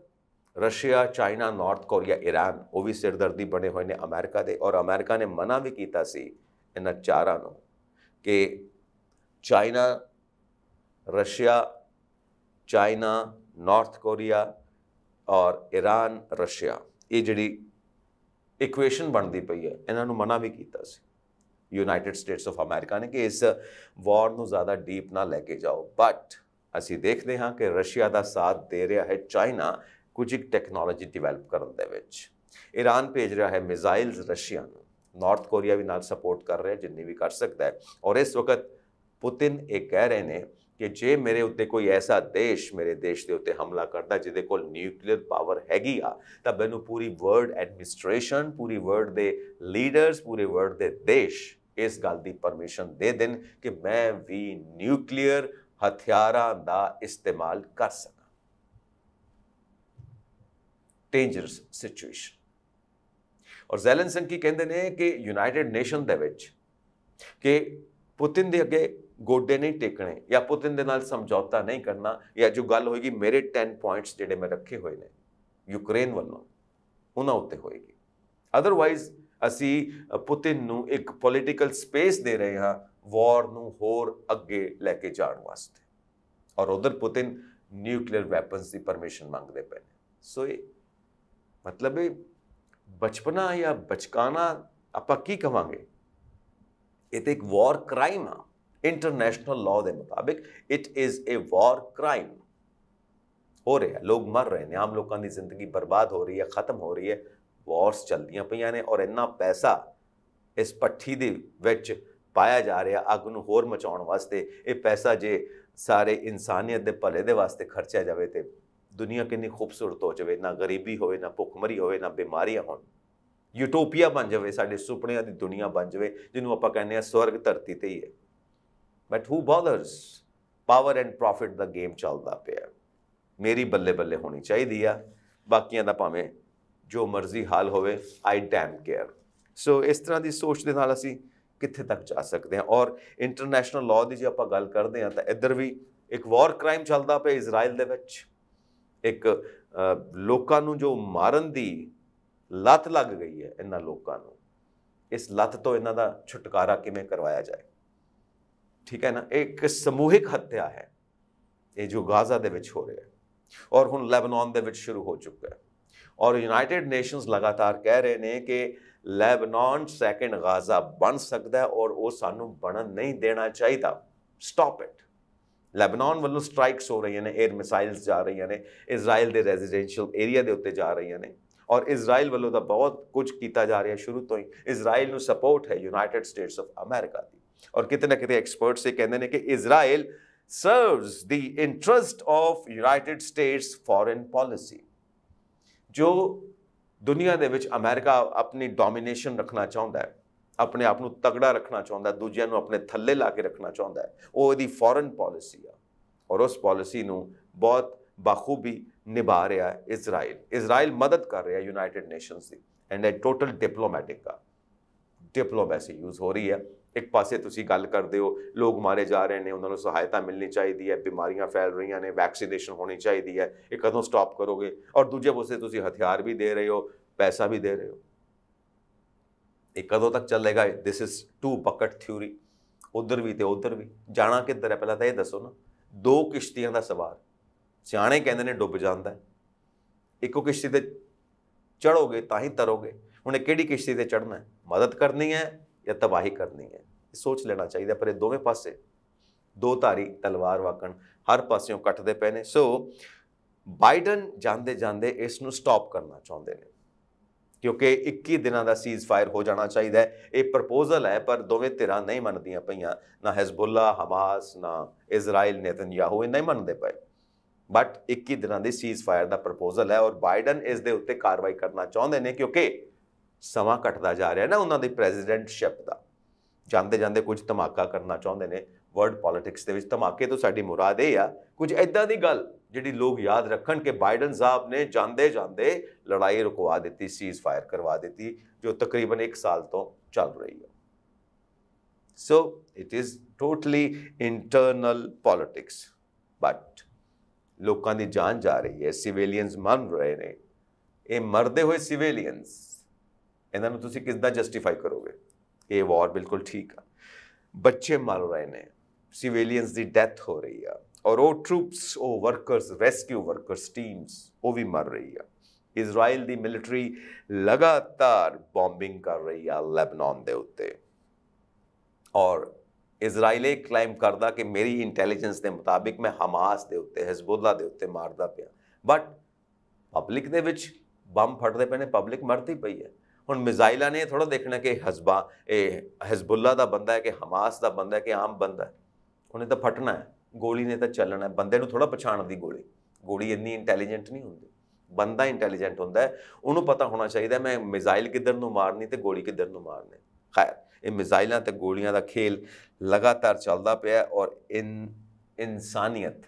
Russia China North Korea Iran ਉਹ ਵੀ ਸਿਰਦਰਦੀ ਬਣੇ ਹੋਏ ਨੇ ਅਮਰੀਕਾ ਦੇ ਔਰ ਅਮਰੀਕਾ ਨੇ ਮਨਾ ਵੀ ਕੀਤਾ ਸੀ ਇਹਨਾਂ ਚਾਰਾਂ ਨੂੰ ਕਿ China Russia China North Korea ਔਰ ਈਰਾਨ ਰਸ਼ੀਆ ਇਹ ਜਿਹੜੀ ਇਕੁਏਸ਼ਨ ਬਣਦੀ ਪਈ ਹੈ ਇਹਨਾਂ ਨੂੰ ਮਨਾ ਵੀ ਕੀਤਾ ਸੀ ਯੂਨਾਈਟਿਡ ਸਟੇਟਸ ਆਫ ਅਮਰੀਕਾ ਨੇ ਕਿ ਇਸ ਵਾਰ ਨੂੰ ਜ਼ਿਆਦਾ ਡੀਪ ਨਾ ਲੈ ਕੇ ਜਾਓ ਬਟ ਅਸੀਂ ਦੇਖਦੇ ਹਾਂ ਕਿ ਰਸ਼ੀਆ ਦਾ ਸਾਥ ਦੇ ਰਿਹਾ ਹੈ ਚਾਈਨਾ ਕੁਝ ਇੱਕ ਟੈਕਨੋਲੋਜੀ ਡਿਵੈਲਪ ਕਰਨ ਦੇ ਵਿੱਚ ਈਰਾਨ ਭੇਜ ਰਿਹਾ ਹੈ ਮਿਜ਼ਾਈਲਸ ਰਸ਼ੀਆ ਨੂੰ ਨਾਰਥ ਕੋਰੀਆ ਵੀ ਨਾਲ ਸਪੋਰਟ ਕਰ ਰਿਹਾ ਜਿੰਨੀ ਵੀ ਕਰ ਸਕਦਾ ਹੈ ਔਰ ਇਸ ਵਕਤ ਪੁਤਿਨ ਇਹ ਕਹਿ ਰਹੇ ਨੇ ਕਿ ਜੇ ਮੇਰੇ ਉੱਤੇ ਕੋਈ ਐਸਾ ਦੇਸ਼ ਮੇਰੇ ਦੇਸ਼ ਦੇ ਉੱਤੇ ਹਮਲਾ ਕਰਦਾ ਜਿਹਦੇ ਕੋਲ ਨਿਊਕਲੀਅਰ ਪਾਵਰ ਹੈਗੀ ਆ ਤਾਂ ਮੈਨੂੰ ਪੂਰੀ ਵਰਲਡ ਐਡਮਿਨਿਸਟ੍ਰੇਸ਼ਨ ਪੂਰੀ ਵਰਲਡ ਦੇ ਲੀਡਰਸ ਪੂਰੇ ਵਰਲਡ ਦੇ ਦੇਸ਼ ਇਸ ਗੱਲ ਦੀ ਪਰਮਿਸ਼ਨ ਦੇ ਦੇਣ ਕਿ ਮੈਂ ਵੀ ਨਿਊਕਲੀਅਰ ਹਥਿਆਰਾਂ ਦਾ ਇਸਤੇਮਾਲ ਕਰ ਸਕਾਂ ਡੇਂਜਰਸ ਸਿਚੁਏਸ਼ਨ ਔਰ ਜ਼ੈਲਨਸਨ ਕੀ ਕਹਿੰਦੇ ਨੇ ਕਿ ਯੂਨਾਈਟਿਡ ਨੇਸ਼ਨ ਦੇ ਵਿੱਚ ਕਿ ਪੁਤਿਨ ਦੇ ਅੱਗੇ ਗੋਡੇ ਨਹੀਂ ਟੇਕਣੇ ਜਾਂ ਪੁਤਿਨ ਦੇ ਨਾਲ ਸਮਝੌਤਾ ਨਹੀਂ ਕਰਨਾ ਜਾਂ ਜੋ ਗੱਲ ਹੋਏਗੀ ਮੇਰੇ 10 ਪੁਆਇੰਟਸ ਜਿਹੜੇ ਮੈਂ ਰੱਖੇ ਹੋਏ ਨੇ ਯੂਕਰੇਨ ਵੱਲੋਂ ਉਹਨਾਂ ਉੱਤੇ ਹੋਏਗੀ ਅਦਰਵਾਈਜ਼ ਅਸੀਂ ਪੁਤਿਨ ਨੂੰ ਇੱਕ ਪੋਲਿਟੀਕਲ ਸਪੇਸ ਦੇ ਰਹੇ ਹਾਂ ਵਾਰ ਨੂੰ ਹੋਰ ਅੱਗੇ ਲੈ ਕੇ ਜਾਣ ਵਾਸਤੇ ਔਰ ਉਧਰ ਪੁਤਿਨ ਨਿਊਕਲੀਅਰ ਵੈਪਨਸ ਦੀ ਪਰਮਿਸ਼ਨ ਮੰਗਦੇ ਪਏ ਨੇ ਸੋ ਇਹ ਮਤਲਬ ਇਹ ਬਚਪਨਾ ਜਾਂ ਬਚਕਾਨਾ ਆਪਾਂ ਕੀ ਕਵਾਂਗੇ ਇਹ ਤੇ ਇੱਕ ਵਾਰ ਕ੍ਰਾਈਮ ਆ ਇੰਟਰਨੈਸ਼ਨਲ ਲਾਅ ਦੇ ਮੁਤਾਬਿਕ it is a war crime ਹੋ ਰਿਹਾ ਲੋਕ ਮਰ ਰਹੇ ਨੇ ਆਮ ਲੋਕਾਂ ਦੀ ਜ਼ਿੰਦਗੀ ਬਰਬਾਦ ਹੋ ਰਹੀ ਹੈ ਖਤਮ ਹੋ ਰਹੀ ਹੈ ਵਾਰਸ ਚੱਲਦੀਆਂ ਪਈਆਂ ਨੇ ਔਰ ਇੰਨਾ ਪੈਸਾ ਇਸ ਪੱਠੀ ਦੇ ਵਿੱਚ ਪਾਇਆ ਜਾ ਰਿਹਾ ਅੱਗ ਨੂੰ ਹੋਰ ਮਚਾਉਣ ਵਾਸਤੇ ਇਹ ਪੈਸਾ ਜੇ ਸਾਰੇ ਇਨਸਾਨੀਅਤ ਦੇ ਭਲੇ ਦੇ ਵਾਸਤੇ ਖਰਚਿਆ ਜਾਵੇ ਤੇ ਦੁਨੀਆ ਕਿੰਨੀ ਖੂਬਸੂਰਤ ਹੋ ਜਾਵੇ ਨਾ ਗਰੀਬੀ ਹੋਵੇ ਨਾ ਭੁੱਖਮਰੀ ਹੋਵੇ ਨਾ ਬਿਮਾਰੀਆਂ ਹੋਣ ਯੂਟੋਪੀਆ ਬਣ ਜਾਵੇ ਸਾਡੇ ਸੁਪਨਿਆਂ ਦੀ ਦੁਨੀਆ ਬਣ ਜਾਵੇ ਜਿਹਨੂੰ ਆਪਾਂ ਕਹਿੰਦੇ ਆ ਸਵਰਗ ਧਰਤੀ ਤੇ ਹੀ ਹੈ but who bothers power and profit ਦਾ ਗੇਮ ਚੱਲਦਾ ਪਿਆ ਮੇਰੀ ਬੱਲੇ ਬੱਲੇ ਹੋਣੀ ਚਾਹੀਦੀ ਆ ਬਾਕੀਆਂ ਦਾ ਭਾਵੇਂ ਜੋ ਮਰਜ਼ੀ ਹਾਲ ਹੋਵੇ ਆਈ ਡੈਮ ਕੇਅਰ ਸੋ ਇਸ ਤਰ੍ਹਾਂ ਦੀ ਸੋਚ ਦੇ ਨਾਲ ਅਸੀਂ ਕਿੱਥੇ ਤੱਕ ਜਾ ਸਕਦੇ ਹਾਂ ਔਰ ਇੰਟਰਨੈਸ਼ਨਲ ਲਾਅ ਦੀ ਜੇ ਆਪਾਂ ਗੱਲ ਕਰਦੇ ਹਾਂ ਤਾਂ ਇੱਧਰ ਵੀ ਇੱਕ ਵਾਰ ਕ੍ਰਾਈਮ ਚੱਲਦਾ ਪਿਆ ਇਜ਼ਰਾਈਲ ਦੇ ਵਿੱਚ ਇੱਕ ਲੋਕਾਂ ਨੂੰ ਜੋ ਮਾਰਨ ਦੀ ਲੱਤ ਲੱਗ ਗਈ ਹੈ ਇਹਨਾਂ ਲੋਕਾਂ ਨੂੰ ਇਸ ਲੱਤ ਤੋਂ ਇਹਨਾਂ ਦਾ ਛੁਟਕਾਰਾ ਕਿਵੇਂ ਕਰਵਾਇਆ ਜਾਏ ਠੀਕ ਹੈ ਨਾ ਇੱਕ ਸਮੂਹਿਕ ਹੱਤਿਆ ਹੈ ਇਹ ਜੋ ਗਾਜ਼ਾ ਦੇ ਵਿੱਚ ਹੋ ਰਿਹਾ ਹੈ ਔਰ ਹੁਣ ਲੈਬਨਾਨ ਦੇ ਵਿੱਚ ਸ਼ੁਰੂ ਹੋ ਚੁੱਕਾ ਹੈ ਔਰ ਯੂਨਾਈਟਿਡ ਨੇਸ਼ਨਸ ਲਗਾਤਾਰ ਕਹਿ ਰਹੇ ਨੇ ਕਿ ਲੈਬਨਾਨ ਸੈਕੰਡ ਗਾਜ਼ਾ ਬਣ ਸਕਦਾ ਹੈ ਔਰ ਉਹ ਸਾਨੂੰ ਬਣਨ ਨਹੀਂ ਦੇਣਾ ਚਾਹੀਦਾ ਸਟਾਪ ਇਟ ਲੈਬਨਾਨ ਵੱਲੋਂ ਸਟ੍ਰਾਈਕਸ ਹੋ ਰਹੀਆਂ ਨੇ 에ਅਰ ਮਿਸਾਈਲਸ ਜਾ ਰਹੀਆਂ ਨੇ ਇਜ਼ਰਾਈਲ ਦੇ ਰੈਜ਼ੀਡੈਂਸ਼ੀਅਲ ਏਰੀਆ ਦੇ ਉੱਤੇ ਜਾ ਰਹੀਆਂ ਨੇ ਔਰ ਇਜ਼ਰਾਈਲ ਵੱਲੋਂ ਤਾਂ ਬਹੁਤ ਕੁਝ ਕੀਤਾ ਜਾ ਰਿਹਾ ਸ਼ੁਰੂ ਤੋਂ ਹੀ ਇਜ਼ਰਾਈਲ ਨੂੰ ਸਪੋਰਟ ਹੈ ਯੂਨਾਈਟਿਡ ਸਟੇਟਸ ਆਫ ਅਮਰੀਕਾ ਦੀ اور کتنے کتنے کتپرٹس یہ کہتے ہیں کہ Israel serves the interest of United States foreign policy جو دنیا کے اپنی ڈومینیشن رکھنا چاہتا ہے اپنے آپ تگڑا رکھنا چاہتا ہے دوجیا اپنے تھلے لا کے رکھنا چاہتا ہے وہ یہ فورن پالیسی ہے اور اس پالیسی نو بہت بخوبی نبھا رہا ہے اسرائیل اسرائیل مدد کر رہا ہے یونائٹڈ نیشنز کی اینڈ اے ٹوٹل ڈپلومیٹک کا ڈپلومیسی یوز ہو رہی ہے ਇੱਕ ਪਾਸੇ ਤੁਸੀਂ ਗੱਲ ਕਰਦੇ ਹੋ ਲੋਕ ਮਾਰੇ ਜਾ ਰਹੇ ਨੇ ਉਹਨਾਂ ਨੂੰ ਸਹਾਇਤਾ ਮਿਲਣੀ ਚਾਹੀਦੀ ਹੈ ਬਿਮਾਰੀਆਂ ਫੈਲ ਰਹੀਆਂ ਨੇ ਵੈਕਸੀਨੇਸ਼ਨ ਹੋਣੀ ਚਾਹੀਦੀ ਹੈ ਇਹ ਕਦੋਂ ਸਟਾਪ ਕਰੋਗੇ ਔਰ ਦੂਜੇ ਪਾਸੇ ਤੁਸੀਂ ਹਥਿਆਰ ਵੀ ਦੇ ਰਹੇ ਹੋ ਪੈਸਾ ਵੀ ਦੇ ਰਹੇ ਹੋ ਇਹ ਕਦੋਂ ਤੱਕ ਚੱਲੇਗਾ this is two bucket theory ਉਧਰ ਵੀ ਤੇ ਉਧਰ ਵੀ ਜਾਣਾ ਕਿੱਧਰ ਹੈ ਪਹਿਲਾਂ ਤਾਂ ਇਹ ਦੱਸੋ ਨਾ ਦੋ ਕਿਸ਼ਤੀਆਂ ਦਾ ਸਵਾਰ ਸਿਆਣੇ ਕਹਿੰਦੇ ਨੇ ਡੁੱਬ ਜਾਂਦਾ ਇੱਕੋ ਕਿਸ਼ਤੀ ਤੇ ਚੜੋਗੇ ਤਾਂ ਹੀ ਤਰੋਗੇ ਹੁਣ ਕਿਹੜੀ ਕਿਸ਼ਤੀ ਤੇ ਚੜਨਾ ਹੈ ਮਦਦ ਕਰਨੀ ਹੈ ਜਾਂ ਤਬਾਹੀ ਕਰਨੀ ਹੈ ਇਹ ਸੋਚ ਲੈਣਾ ਚਾਹੀਦਾ ਪਰ ਇਹ ਦੋਵੇਂ ਪਾਸੇ ਦੋ ਧਾਰੀ ਤਲਵਾਰ ਵਾਕਣ ਹਰ ਪਾਸਿਓਂ ਕੱਟਦੇ ਪਏ ਨੇ ਸੋ ਬਾਈਡਨ ਜਾਂਦੇ ਜਾਂਦੇ ਇਸ ਨੂੰ ਸਟਾਪ ਕਰਨਾ ਚਾਹੁੰਦੇ ਨੇ ਕਿਉਂਕਿ 21 ਦਿਨਾਂ ਦਾ ਸੀਜ਼ ਫਾਇਰ ਹੋ ਜਾਣਾ ਚਾਹੀਦਾ ਹੈ ਇਹ ਪ੍ਰਪੋਜ਼ਲ ਹੈ ਪਰ ਦੋਵੇਂ ਧਿਰਾਂ ਨਹੀਂ ਮੰਨਦੀਆਂ ਪਈਆਂ ਨਾ ਹਜ਼ਬੁੱਲਾ ਹਮਾਸ ਨਾ ਇਜ਼ਰਾਈਲ ਨੇਤਨਯਾਹੂ ਇਹ ਨਹੀਂ ਮੰਨਦੇ ਪਏ ਬਟ 21 ਦਿਨਾਂ ਦੇ ਸੀਜ਼ ਫਾਇਰ ਦਾ ਪ੍ਰਪੋਜ਼ਲ ਹੈ ਔਰ ਬਾਈਡਨ ਇਸ ਦੇ ਉੱਤੇ ਕਾਰਵਾਈ ਕਰਨਾ ਚਾਹੁੰਦੇ ਨੇ ਕਿਉਂਕਿ ਸਮਾਂ ਘਟਦਾ ਜਾ ਰਿਹਾ ਨਾ ਉਹਨਾਂ ਦੇ ਪ੍ਰੈਜ਼ੀਡੈਂਟਸ਼ਿਪ ਦਾ ਜਾਂਦੇ ਜਾਂਦੇ ਕੁਝ ਧਮਾਕਾ ਕਰਨਾ ਚਾਹੁੰਦੇ ਨੇ ਵਰਲਡ ਪੋਲਿਟਿਕਸ ਦੇ ਵਿੱਚ ਧਮਾਕੇ ਤੋਂ ਸਾਡੀ ਮੁਰਾਦ ਇਹ ਆ ਕੁਝ ਐਦਾਂ ਦੀ ਗੱਲ ਜਿਹੜੀ ਲੋਕ ਯਾਦ ਰੱਖਣ ਕਿ ਬਾਈਡਨ ਸਾਹਿਬ ਨੇ ਜਾਂਦੇ ਜਾਂਦੇ ਲੜਾਈ ਰੁਕਵਾ ਦਿੱਤੀ ਸੀਜ਼ ਫਾਇਰ ਕਰਵਾ ਦਿੱਤੀ ਜੋ ਤਕਰੀਬਨ 1 ਸਾਲ ਤੋਂ ਚੱਲ ਰਹੀ ਹੈ so it is totally internal politics but ਲੋਕਾਂ ਦੀ ਜਾਨ ਜਾ ਰਹੀ ਹੈ ਸਿਵਿਲੀਅਨਸ ਮਰ ਰਹੇ ਨੇ ਇਹ ਮਰਦੇ ਹੋਏ ਸਿਵਿਲੀਅਨਸ جسٹیفائی کرو گے کہ وار بالکل ٹھیک ہے بچے مار رہے ہیں ڈیتھ ہو رہی ہے اور مر دی ملٹری لگاتار بومبنگ کر رہی ہے اسرائیل ایک کلائم کرتا کہ میری انٹیلیجنس کے مطابق میں حماس کے مارتا پیا بٹ پبلک بمب دے پڑھنے پبلک مرتی پی ہے ਹੁਣ ਮਿਜ਼ਾਈਲਾਂ ਨੇ ਥੋੜਾ ਦੇਖਣਾ ਕਿ ਹਜ਼ਬਾ ਇਹ ਹਜ਼ਬੁੱਲਾ ਦਾ ਬੰਦਾ ਹੈ ਕਿ ਹਮਾਸ ਦਾ ਬੰਦਾ ਹੈ ਕਿ ਆਮ ਬੰਦਾ ਹੈ ਉਹਨੇ ਤਾਂ ਫਟਣਾ ਹੈ ਗੋਲੀ ਨੇ ਤਾਂ ਚੱਲਣਾ ਹੈ ਬੰਦੇ ਨੂੰ ਥੋੜਾ ਦੀ ਗੋਲੀ ਗੋਲੀ ਇੰਨੀ ਇੰਟੈਲੀਜੈਂਟ ਨਹੀਂ ਹੁੰਦੀ ਬੰਦਾ ਇੰਟੈਲੀਜੈਂਟ ਹੁੰਦਾ ਹੈ ਉਹਨੂੰ ਪਤਾ ਹੋਣਾ ਚਾਹੀਦਾ ਮੈਂ ਮਿਜ਼ਾਈਲ ਕਿੱਧਰ ਨੂੰ ਮਾਰਨੀ ਤੇ ਗੋਲੀ ਕਿੱਧਰ ਨੂੰ ਮਾਰਨੀ ਖੈਰ ਇਹ ਮਿਜ਼ਾਈਲਾਂ ਤੇ ਗੋਲੀਆਂ ਦਾ ਖੇਲ ਲਗਾਤਾਰ ਚੱਲਦਾ ਪਿਆ ਔਰ ਇਨ ਇਨਸਾਨੀਅਤ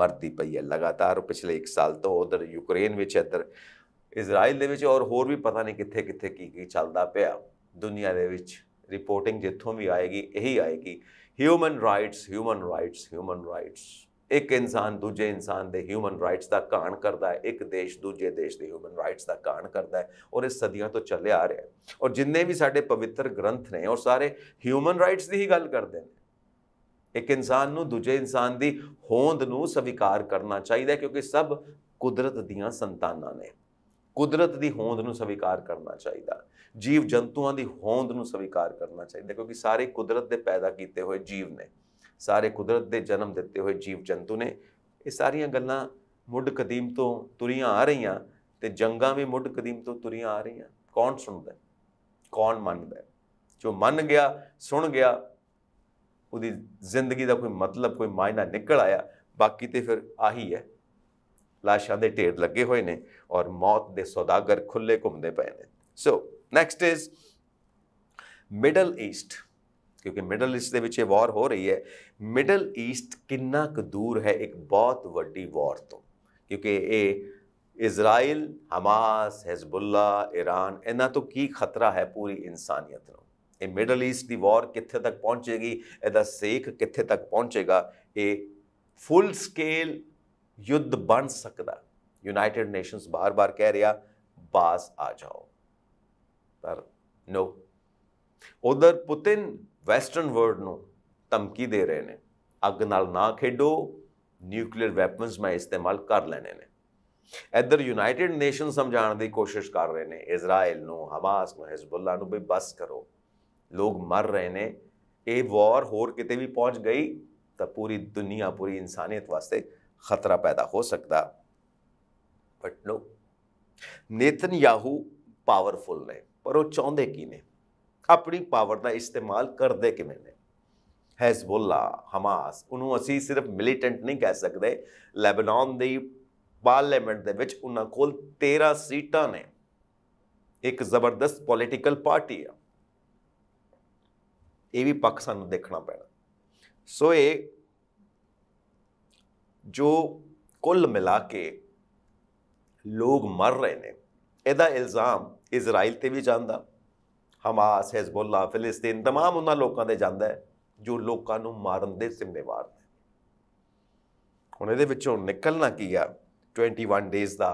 ਮਰਦੀ ਪਈ ਹੈ ਲਗਾਤਾਰ ਪਿਛਲੇ 1 ਸਾਲ ਤੋਂ ਉਧਰ ਯੂਕਰੇਨ ਵਿੱਚ ਇਧਰ ਇਜ਼ਰਾਈਲ ਦੇ ਵਿੱਚ ਔਰ ਹੋਰ ਵੀ ਪਤਾ ਨਹੀਂ ਕਿੱਥੇ ਕਿੱਥੇ ਕੀ ਕੀ ਚੱਲਦਾ ਪਿਆ ਦੁਨੀਆ ਦੇ ਵਿੱਚ ਰਿਪੋਰਟਿੰਗ ਜਿੱਥੋਂ ਵੀ ਆਏਗੀ ਇਹੀ ਆਏਗੀ human rights human rights human rights ਇੱਕ ਇਨਸਾਨ ਦੂਜੇ ਇਨਸਾਨ ਦੇ ਹਿਊਮਨ ਰਾਈਟਸ ਦਾ ਕਾਣ ਕਰਦਾ ਹੈ ਇੱਕ ਦੇਸ਼ ਦੂਜੇ ਦੇਸ਼ ਦੇ ਹਿਊਮਨ ਰਾਈਟਸ ਦਾ ਕਾਣ ਕਰਦਾ ਹੈ ਔਰ ਇਹ ਸਦੀਆਂ ਤੋਂ ਚੱਲੇ ਆ ਰਿਹਾ ਔਰ ਜਿੰਨੇ ਵੀ ਸਾਡੇ ਪਵਿੱਤਰ ਗ੍ਰੰਥ ਨੇ ਔਰ ਸਾਰੇ ਹਿਊਮਨ ਰਾਈਟਸ ਦੀ ਹੀ ਗੱਲ ਕਰਦੇ ਨੇ ਇੱਕ ਇਨਸਾਨ ਨੂੰ ਦੂਜੇ ਇਨਸਾਨ ਦੀ ਹੋਂਦ ਨੂੰ ਸਵੀਕਾਰ ਕਰਨਾ ਚਾਹੀਦਾ ਕਿਉਂਕਿ ਸਭ ਕੁਦਰਤ ਦੀਆਂ ਸੰਤਾਨਾਂ ਨੇ ਕੁਦਰਤ ਦੀ ਹੋਂਦ ਨੂੰ ਸਵੀਕਾਰ ਕਰਨਾ ਚਾਹੀਦਾ ਜੀਵ ਜੰਤੂਆਂ ਦੀ ਹੋਂਦ ਨੂੰ ਸਵੀਕਾਰ ਕਰਨਾ ਚਾਹੀਦਾ ਕਿਉਂਕਿ ਸਾਰੇ ਕੁਦਰਤ ਦੇ ਪੈਦਾ ਕੀਤੇ ਹੋਏ ਜੀਵ ਨੇ ਸਾਰੇ ਕੁਦਰਤ ਦੇ ਜਨਮ ਦਿੱਤੇ ਹੋਏ ਜੀਵ ਜੰਤੂ ਨੇ ਇਹ ਸਾਰੀਆਂ ਗੱਲਾਂ ਮੁੱਢ ਕਦੀਮ ਤੋਂ ਤੁਰੀਆਂ ਆ ਰਹੀਆਂ ਤੇ ਜੰਗਾਂ ਵੀ ਮੁੱਢ ਕਦੀਮ ਤੋਂ ਤੁਰੀਆਂ ਆ ਰਹੀਆਂ ਕੌਣ ਸੁਣਦਾ ਕੌਣ ਮੰਨਦਾ ਜੋ ਮੰਨ ਗਿਆ ਸੁਣ ਗਿਆ ਉਹਦੀ ਜ਼ਿੰਦਗੀ ਦਾ ਕੋਈ ਮਤਲਬ ਕੋਈ ਮਾਇਨਾ ਨਿਕਲ ਆਇਆ ਬਾਕੀ ਤੇ ਫਿਰ ਆਹੀ ਹੈ ਲਾਸ਼ਾਂ ਦੇ ਢੇਰ ਲੱਗੇ ਹੋਏ ਨੇ ਔਰ ਮੌਤ ਦੇ ਸੌਦਾਗਰ ਖੁੱਲੇ ਘੁੰਮਦੇ ਪਏ ਨੇ so next is middle east ਕਿਉਂਕਿ ਮਿਡਲ ਈਸਟ ਦੇ ਵਿੱਚ ਇਹ ਵਾਰ ਹੋ ਰਹੀ ਹੈ ਮਿਡਲ ਈਸਟ ਕਿੰਨਾ ਕੁ ਦੂਰ ਹੈ ਇੱਕ ਬਹੁਤ ਵੱਡੀ ਵਾਰ ਤੋਂ ਕਿਉਂਕਿ ਇਹ ਇਜ਼ਰਾਈਲ ਹਮਾਸ ਹਿਜ਼ਬੁੱਲਾ ਈਰਾਨ ਇਹਨਾਂ ਤੋਂ ਕੀ ਖਤਰਾ ਹੈ ਪੂਰੀ ਇਨਸਾਨੀਅਤ ਨੂੰ ਇਹ ਮਿਡਲ ਈਸਟ ਦੀ ਵਾਰ ਕਿੱਥੇ ਤੱਕ ਪਹੁੰਚੇਗੀ ਇਹਦਾ ਸੇਖ ਕਿੱਥੇ ਤੱਕ ਪਹੁੰਚੇਗਾ ਇਹ ਫੁੱਲ ਸਕੇਲ ਯੁੱਧ ਬਣ ਸਕਦਾ यूनाइटेड नेशंस बार बार कह ਰਿਹਾ ਬਾਸ ਆ ਜਾਓ ਪਰ ਨੋ ਉਧਰ ਪੁਤਿਨ ਵੈਸਟਰਨ ਵਰਲਡ ਨੂੰ ਧਮਕੀ ਦੇ ਰਹੇ ਨੇ ਅੱਗ ਨਾਲ ਨਾ ਖੇਡੋ ਨਿਊਕਲੀਅਰ ਵੈਪਨਸ ਮੈਂ ਇਸਤੇਮਾਲ ਕਰ ਲੈਣੇ ਨੇ ਇਧਰ ਯੂਨਾਈਟਿਡ ਨੇਸ਼ਨ ਸਮਝਾਉਣ ਦੀ ਕੋਸ਼ਿਸ਼ ਕਰ ਰਹੇ ਨੇ ਇਜ਼ਰਾਈਲ ਨੂੰ ਹਮਾਸ ਨੂੰ ਹਿਜ਼ਬੁੱਲਾ ਨੂੰ ਵੀ ਬਸ ਕਰੋ ਲੋਕ ਮਰ ਰਹੇ ਨੇ ਇਹ ਵਾਰ ਹੋਰ ਕਿਤੇ ਵੀ ਪਹੁੰਚ ਗਈ ਤਾਂ ਪੂਰੀ ਦੁਨੀਆ ਪੂਰੀ ਇਨਸਾਨੀਅਤ ਵਾਸਤੇ ਖਤਰਾ ਪੈਦਾ ਹੋ ਸਕਦਾ but no Netanyahu powerful ਨੇ ਪਰ ਉਹ ਚਾਹੁੰਦੇ ਕੀ ਨੇ ਆਪਣੀ ਪਾਵਰ ਦਾ ਇਸਤੇਮਾਲ ਕਰਦੇ ਕਿਵੇਂ ਨੇ ਹੈਜ਼ਬੁੱਲਾ ਹਮਾਸ ਉਹਨੂੰ ਅਸੀਂ ਸਿਰਫ ਮਿਲੀਟੈਂਟ ਨਹੀਂ ਕਹਿ ਸਕਦੇ ਲੈਬਨਾਨ ਦੀ ਪਾਰਲੀਮੈਂਟ ਦੇ ਵਿੱਚ ਉਹਨਾਂ ਕੋਲ 13 ਸੀਟਾਂ ਨੇ ਇੱਕ ਜ਼ਬਰਦਸਤ ਪੋਲੀਟੀਕਲ ਪਾਰਟੀ ਆ ਇਹ ਵੀ ਪੱਖ ਸਾਨੂੰ ਦੇਖਣਾ ਪੈਣਾ ਸੋ ਇਹ ਜੋ ਕੁੱਲ ਮਿਲਾ ਕੇ ਲੋਕ ਮਰ ਰਹੇ ਨੇ ਇਹਦਾ ਇਲਜ਼ਾਮ ਇਜ਼ਰਾਈਲ ਤੇ ਵੀ ਜਾਂਦਾ ਹਮਾਸ ਹਿਜ਼ਬੁੱਲਾ ਫਿਲਿਸਤੀਨ तमाम ਉਹਨਾਂ ਲੋਕਾਂ ਦੇ ਜਾਂਦਾ ਹੈ ਜੋ ਲੋਕਾਂ ਨੂੰ ਮਾਰਨ ਦੇ ਜ਼ਿੰਮੇਵਾਰ ਨੇ ਹੁਣ ਇਹਦੇ ਵਿੱਚੋਂ ਨਿਕਲਣਾ ਕੀ ਆ 21 ਡੇਜ਼ ਦਾ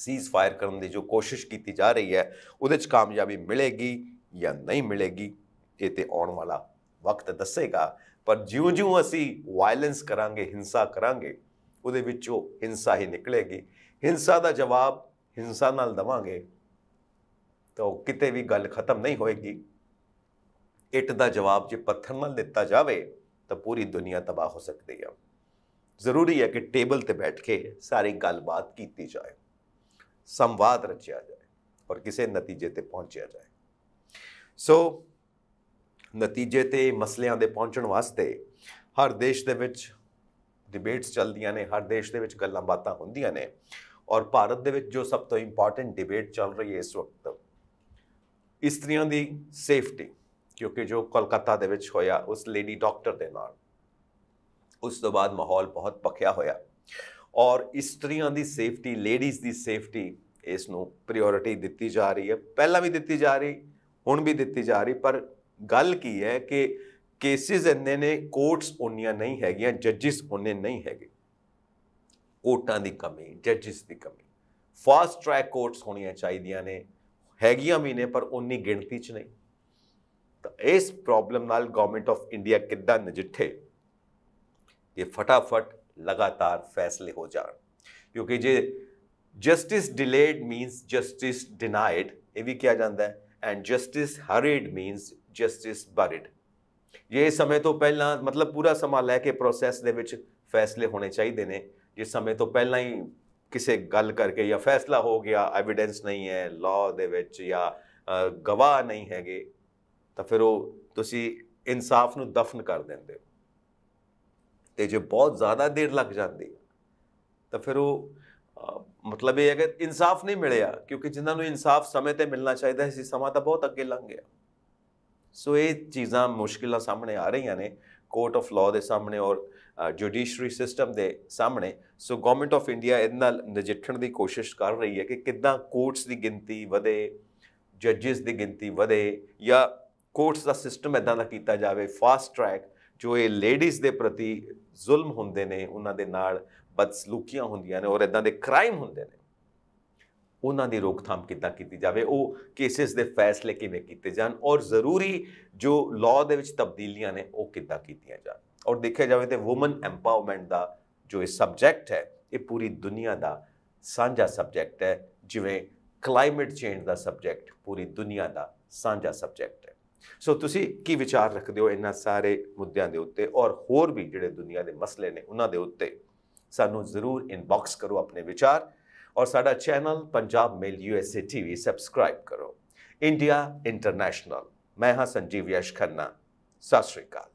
ਸੀਜ਼ ਫਾਇਰ ਕਰਨ ਦੀ ਜੋ ਕੋਸ਼ਿਸ਼ ਕੀਤੀ ਜਾ ਰਹੀ ਹੈ ਉਹਦੇ 'ਚ ਕਾਮਯਾਬੀ ਮਿਲੇਗੀ ਜਾਂ ਨਹੀਂ ਮਿਲੇਗੀ ਇਹ ਤੇ ਆਉਣ ਵਾਲਾ ਵਕਤ ਦੱਸੇਗਾ ਪਰ ਜਿਉਂ-ਜਿਉਂ ਅਸੀਂ ਵਾਇਲੈਂਸ ਕਰਾਂਗੇ ਹਿੰਸਾ ਕਰਾਂਗੇ ਉਹਦੇ ਵਿੱਚੋਂ ਹਿੰਸਾ ਹੀ ਨਿਕਲੇਗੀ ਹਿੰਸਾ ਦਾ ਜਵਾਬ ਹਿੰਸਾ ਨਾਲ ਦਵਾਂਗੇ ਤਾਂ ਕਿਤੇ ਵੀ ਗੱਲ ਖਤਮ ਨਹੀਂ ਹੋਏਗੀ ਇੱਟ ਦਾ ਜਵਾਬ ਜੇ ਪੱਥਰ ਨਾਲ ਦਿੱਤਾ ਜਾਵੇ ਤਾਂ ਪੂਰੀ ਦੁਨੀਆ ਤਬਾਹ ਹੋ ਸਕਦੀ ਹੈ ਜ਼ਰੂਰੀ ਹੈ ਕਿ ਟੇਬਲ ਤੇ ਬੈਠ ਕੇ ਸਾਰੀ ਗੱਲਬਾਤ ਕੀਤੀ ਜਾਏ ਸੰਵਾਦ ਰਚਿਆ ਜਾਏ ਔਰ ਕਿਸੇ ਨਤੀਜੇ ਤੇ ਪਹੁੰਚਿਆ ਜਾਏ ਸੋ ਨਤੀਜੇ ਤੇ ਮਸਲਿਆਂ ਦੇ ਪਹੁੰਚਣ ਵਾਸਤੇ ਹਰ ਦੇਸ਼ ਦੇ ਵਿੱਚ ਡਿਬੇਟਸ ਚੱਲਦੀਆਂ ਨੇ ਹਰ ਦੇਸ਼ ਦੇ ਵਿੱਚ ਗੱਲਾਂ ਬਾਤਾਂ ਹੁੰਦੀਆਂ ਨੇ ਔਰ ਭਾਰਤ ਦੇ ਵਿੱਚ ਜੋ ਸਭ ਤੋਂ ਇੰਪੋਰਟੈਂਟ ਡਿਬੇਟ ਚੱਲ ਰਹੀ ਹੈ ਇਸ ਵਕਤ ਇਸਤਰੀਆਂ ਦੀ ਸੇਫਟੀ ਕਿਉਂਕਿ ਜੋ ਕੋਲਕਾਤਾ ਦੇ ਵਿੱਚ ਹੋਇਆ ਉਸ ਲੇਡੀ ਡਾਕਟਰ ਦੇ ਨਾਲ ਉਸ ਤੋਂ ਬਾਅਦ ਮਾਹੌਲ ਬਹੁਤ ਪਖਿਆ ਹੋਇਆ ਔਰ ਇਸਤਰੀਆਂ ਦੀ ਸੇਫਟੀ ਲੇਡੀਜ਼ ਦੀ ਸੇਫਟੀ ਇਸ ਨੂੰ ਪ੍ਰਾਇੋਰਟੀ ਦਿੱਤੀ ਜਾ ਰਹੀ ਹੈ ਪਹਿਲਾਂ ਵੀ ਦਿੱਤੀ ਜਾ ਰਹੀ ਹੁਣ ਵੀ ਦਿੱਤੀ ਜਾ ਰਹੀ ਪਰ ਗੱਲ ਕੀ ਹੈ ਕਿ کیسز انہیں نے کوٹس اینیا نہیں ہے گیا ججز این نہیں ہے کوٹاں دی کمی ججز دی کمی فاسٹ ٹریک کوٹس ہونی چاہیے نے ہے گیا پر این گنتی نہیں تو اس پرابلم نال گورنمنٹ آف انڈیا کدہ نجھے یہ فٹافٹ لگاتار فیصلے ہو جان کیونکہ جی justice delayed means justice denied یہ بھی کیا جاتا ہے and justice hurried means justice buried ਜੇ ਸਮੇਂ ਤੋਂ ਪਹਿਲਾਂ ਮਤਲਬ ਪੂਰਾ ਸਮਾਂ ਲੈ ਕੇ ਪ੍ਰੋਸੈਸ ਦੇ ਵਿੱਚ ਫੈਸਲੇ ਹੋਣੇ ਚਾਹੀਦੇ ਨੇ ਜੇ ਸਮੇਂ ਤੋਂ ਪਹਿਲਾਂ ਹੀ ਕਿਸੇ ਗੱਲ ਕਰਕੇ ਜਾਂ ਫੈਸਲਾ ਹੋ ਗਿਆ ਐਵੀਡੈਂਸ ਨਹੀਂ ਹੈ ਲਾਅ ਦੇ ਵਿੱਚ ਜਾਂ ਗਵਾਹ ਨਹੀਂ ਹੈਗੇ ਤਾਂ ਫਿਰ ਉਹ ਤੁਸੀਂ ਇਨਸਾਫ ਨੂੰ ਦਫਨ ਕਰ ਦਿੰਦੇ ਹੋ ਤੇ ਜੇ ਬਹੁਤ ਜ਼ਿਆਦਾ ਦੇਰ ਲੱਗ ਜਾਂਦੀ ਤਾਂ ਫਿਰ ਉਹ ਮਤਲਬ ਇਹ ਹੈ ਕਿ ਇਨਸਾਫ ਨਹੀਂ ਮਿਲਿਆ ਕਿਉਂਕਿ ਜਿਨ੍ਹਾਂ ਨੂੰ ਇਨਸਾਫ ਸਮੇਂ ਤੇ ਮਿਲਣਾ ਚਾਹੀਦਾ ਸੀ ਸਮਾਂ ਤਾਂ ਬਹੁਤ ਅੱਗੇ ਲੰਘ ਗਿਆ ਸੋ ਇਹ ਚੀਜ਼ਾਂ ਮੁਸ਼ਕਿਲਾਂ ਸਾਹਮਣੇ ਆ ਰਹੀਆਂ ਨੇ ਕੋਰਟ ਆਫ ਲਾਅ ਦੇ ਸਾਹਮਣੇ ਔਰ ਜੁਡੀਸ਼ਰੀ ਸਿਸਟਮ ਦੇ ਸਾਹਮਣੇ ਸੋ ਗਵਰਨਮੈਂਟ ਆਫ ਇੰਡੀਆ ਇਹਨਾਂ ਨਾਲ ਨਜਿੱਠਣ ਦੀ ਕੋਸ਼ਿਸ਼ ਕਰ ਰਹੀ ਹੈ ਕਿ ਕਿੱਦਾਂ ਕੋਰਟਸ ਦੀ ਗਿਣਤੀ ਵਧੇ ਜੱਜਸ ਦੀ ਗਿਣਤੀ ਵਧੇ ਜਾਂ ਕੋਰਟਸ ਦਾ ਸਿਸਟਮ ਇਦਾਂ ਦਾ ਕੀਤਾ ਜਾਵੇ ਫਾਸਟ ਟਰੈਕ ਜੋ ਇਹ ਲੇਡੀਜ਼ ਦੇ ਪ੍ਰਤੀ ਜ਼ੁਲਮ ਹੁੰਦੇ ਨੇ ਉਹਨਾਂ ਦੇ ਨਾਲ ਬਦਸਲੂਕੀਆਂ ਹੁੰਦੀਆਂ ਨੇ ਔਰ ਇਦਾਂ ਦੇ ਕ੍ਰਾਈਮ ਹੁੰਦੇ ਨੇ ਉਹਨਾਂ ਦੀ ਰੋਕਥਾਮ ਕਿੱਦਾਂ ਕੀਤੀ ਜਾਵੇ ਉਹ ਕੇਸਿਸ ਦੇ ਫੈਸਲੇ ਕਿਵੇਂ ਕੀਤੇ ਜਾਣ ਔਰ ਜ਼ਰੂਰੀ ਜੋ ਲਾਅ ਦੇ ਵਿੱਚ ਤਬਦੀਲੀਆਂ ਨੇ ਉਹ ਕਿੱਦਾਂ ਕੀਤੀਆਂ ਜਾਣ ਔਰ ਦੇਖਿਆ ਜਾਵੇ ਤੇ ਔਮਨ ਐਮਪਾਵਰਮੈਂਟ ਦਾ ਜੋ ਇਹ ਸਬਜੈਕਟ ਹੈ ਇਹ ਪੂਰੀ ਦੁਨੀਆ ਦਾ ਸਾਂਝਾ ਸਬਜੈਕਟ ਹੈ ਜਿਵੇਂ ਕਲਾਈਮੇਟ ਚੇਂਜ ਦਾ ਸਬਜੈਕਟ ਪੂਰੀ ਦੁਨੀਆ ਦਾ ਸਾਂਝਾ ਸਬਜੈਕਟ ਹੈ ਸੋ ਤੁਸੀਂ ਕੀ ਵਿਚਾਰ ਰੱਖਦੇ ਹੋ ਇਹਨਾਂ ਸਾਰੇ ਮੁੱਦਿਆਂ ਦੇ ਉੱਤੇ ਔਰ ਹੋਰ ਵੀ ਜਿਹੜੇ ਦੁਨੀਆ ਦੇ ਮਸਲੇ ਨੇ ਉਹਨਾਂ ਦੇ ਉੱਤੇ ਸਾਨੂੰ ਜ਼ਰੂਰ ਇਨਬਾਕਸ ਕਰੋ ਆਪਣੇ ਵਿਚਾਰ ਔਰ ਸਾਡਾ channel Punjab mail USA TV subscribe ਕਰੋ ਇੰਡੀਆ ਇੰਟਰਨੈਸ਼ਨਲ ਮੈਂ ਹਾਂ ਸੰਜੀਵ ਯਸ਼ ਖੰਨਾ ਸਤਿ ਸ਼੍ਰੀ ਅਕਾਲ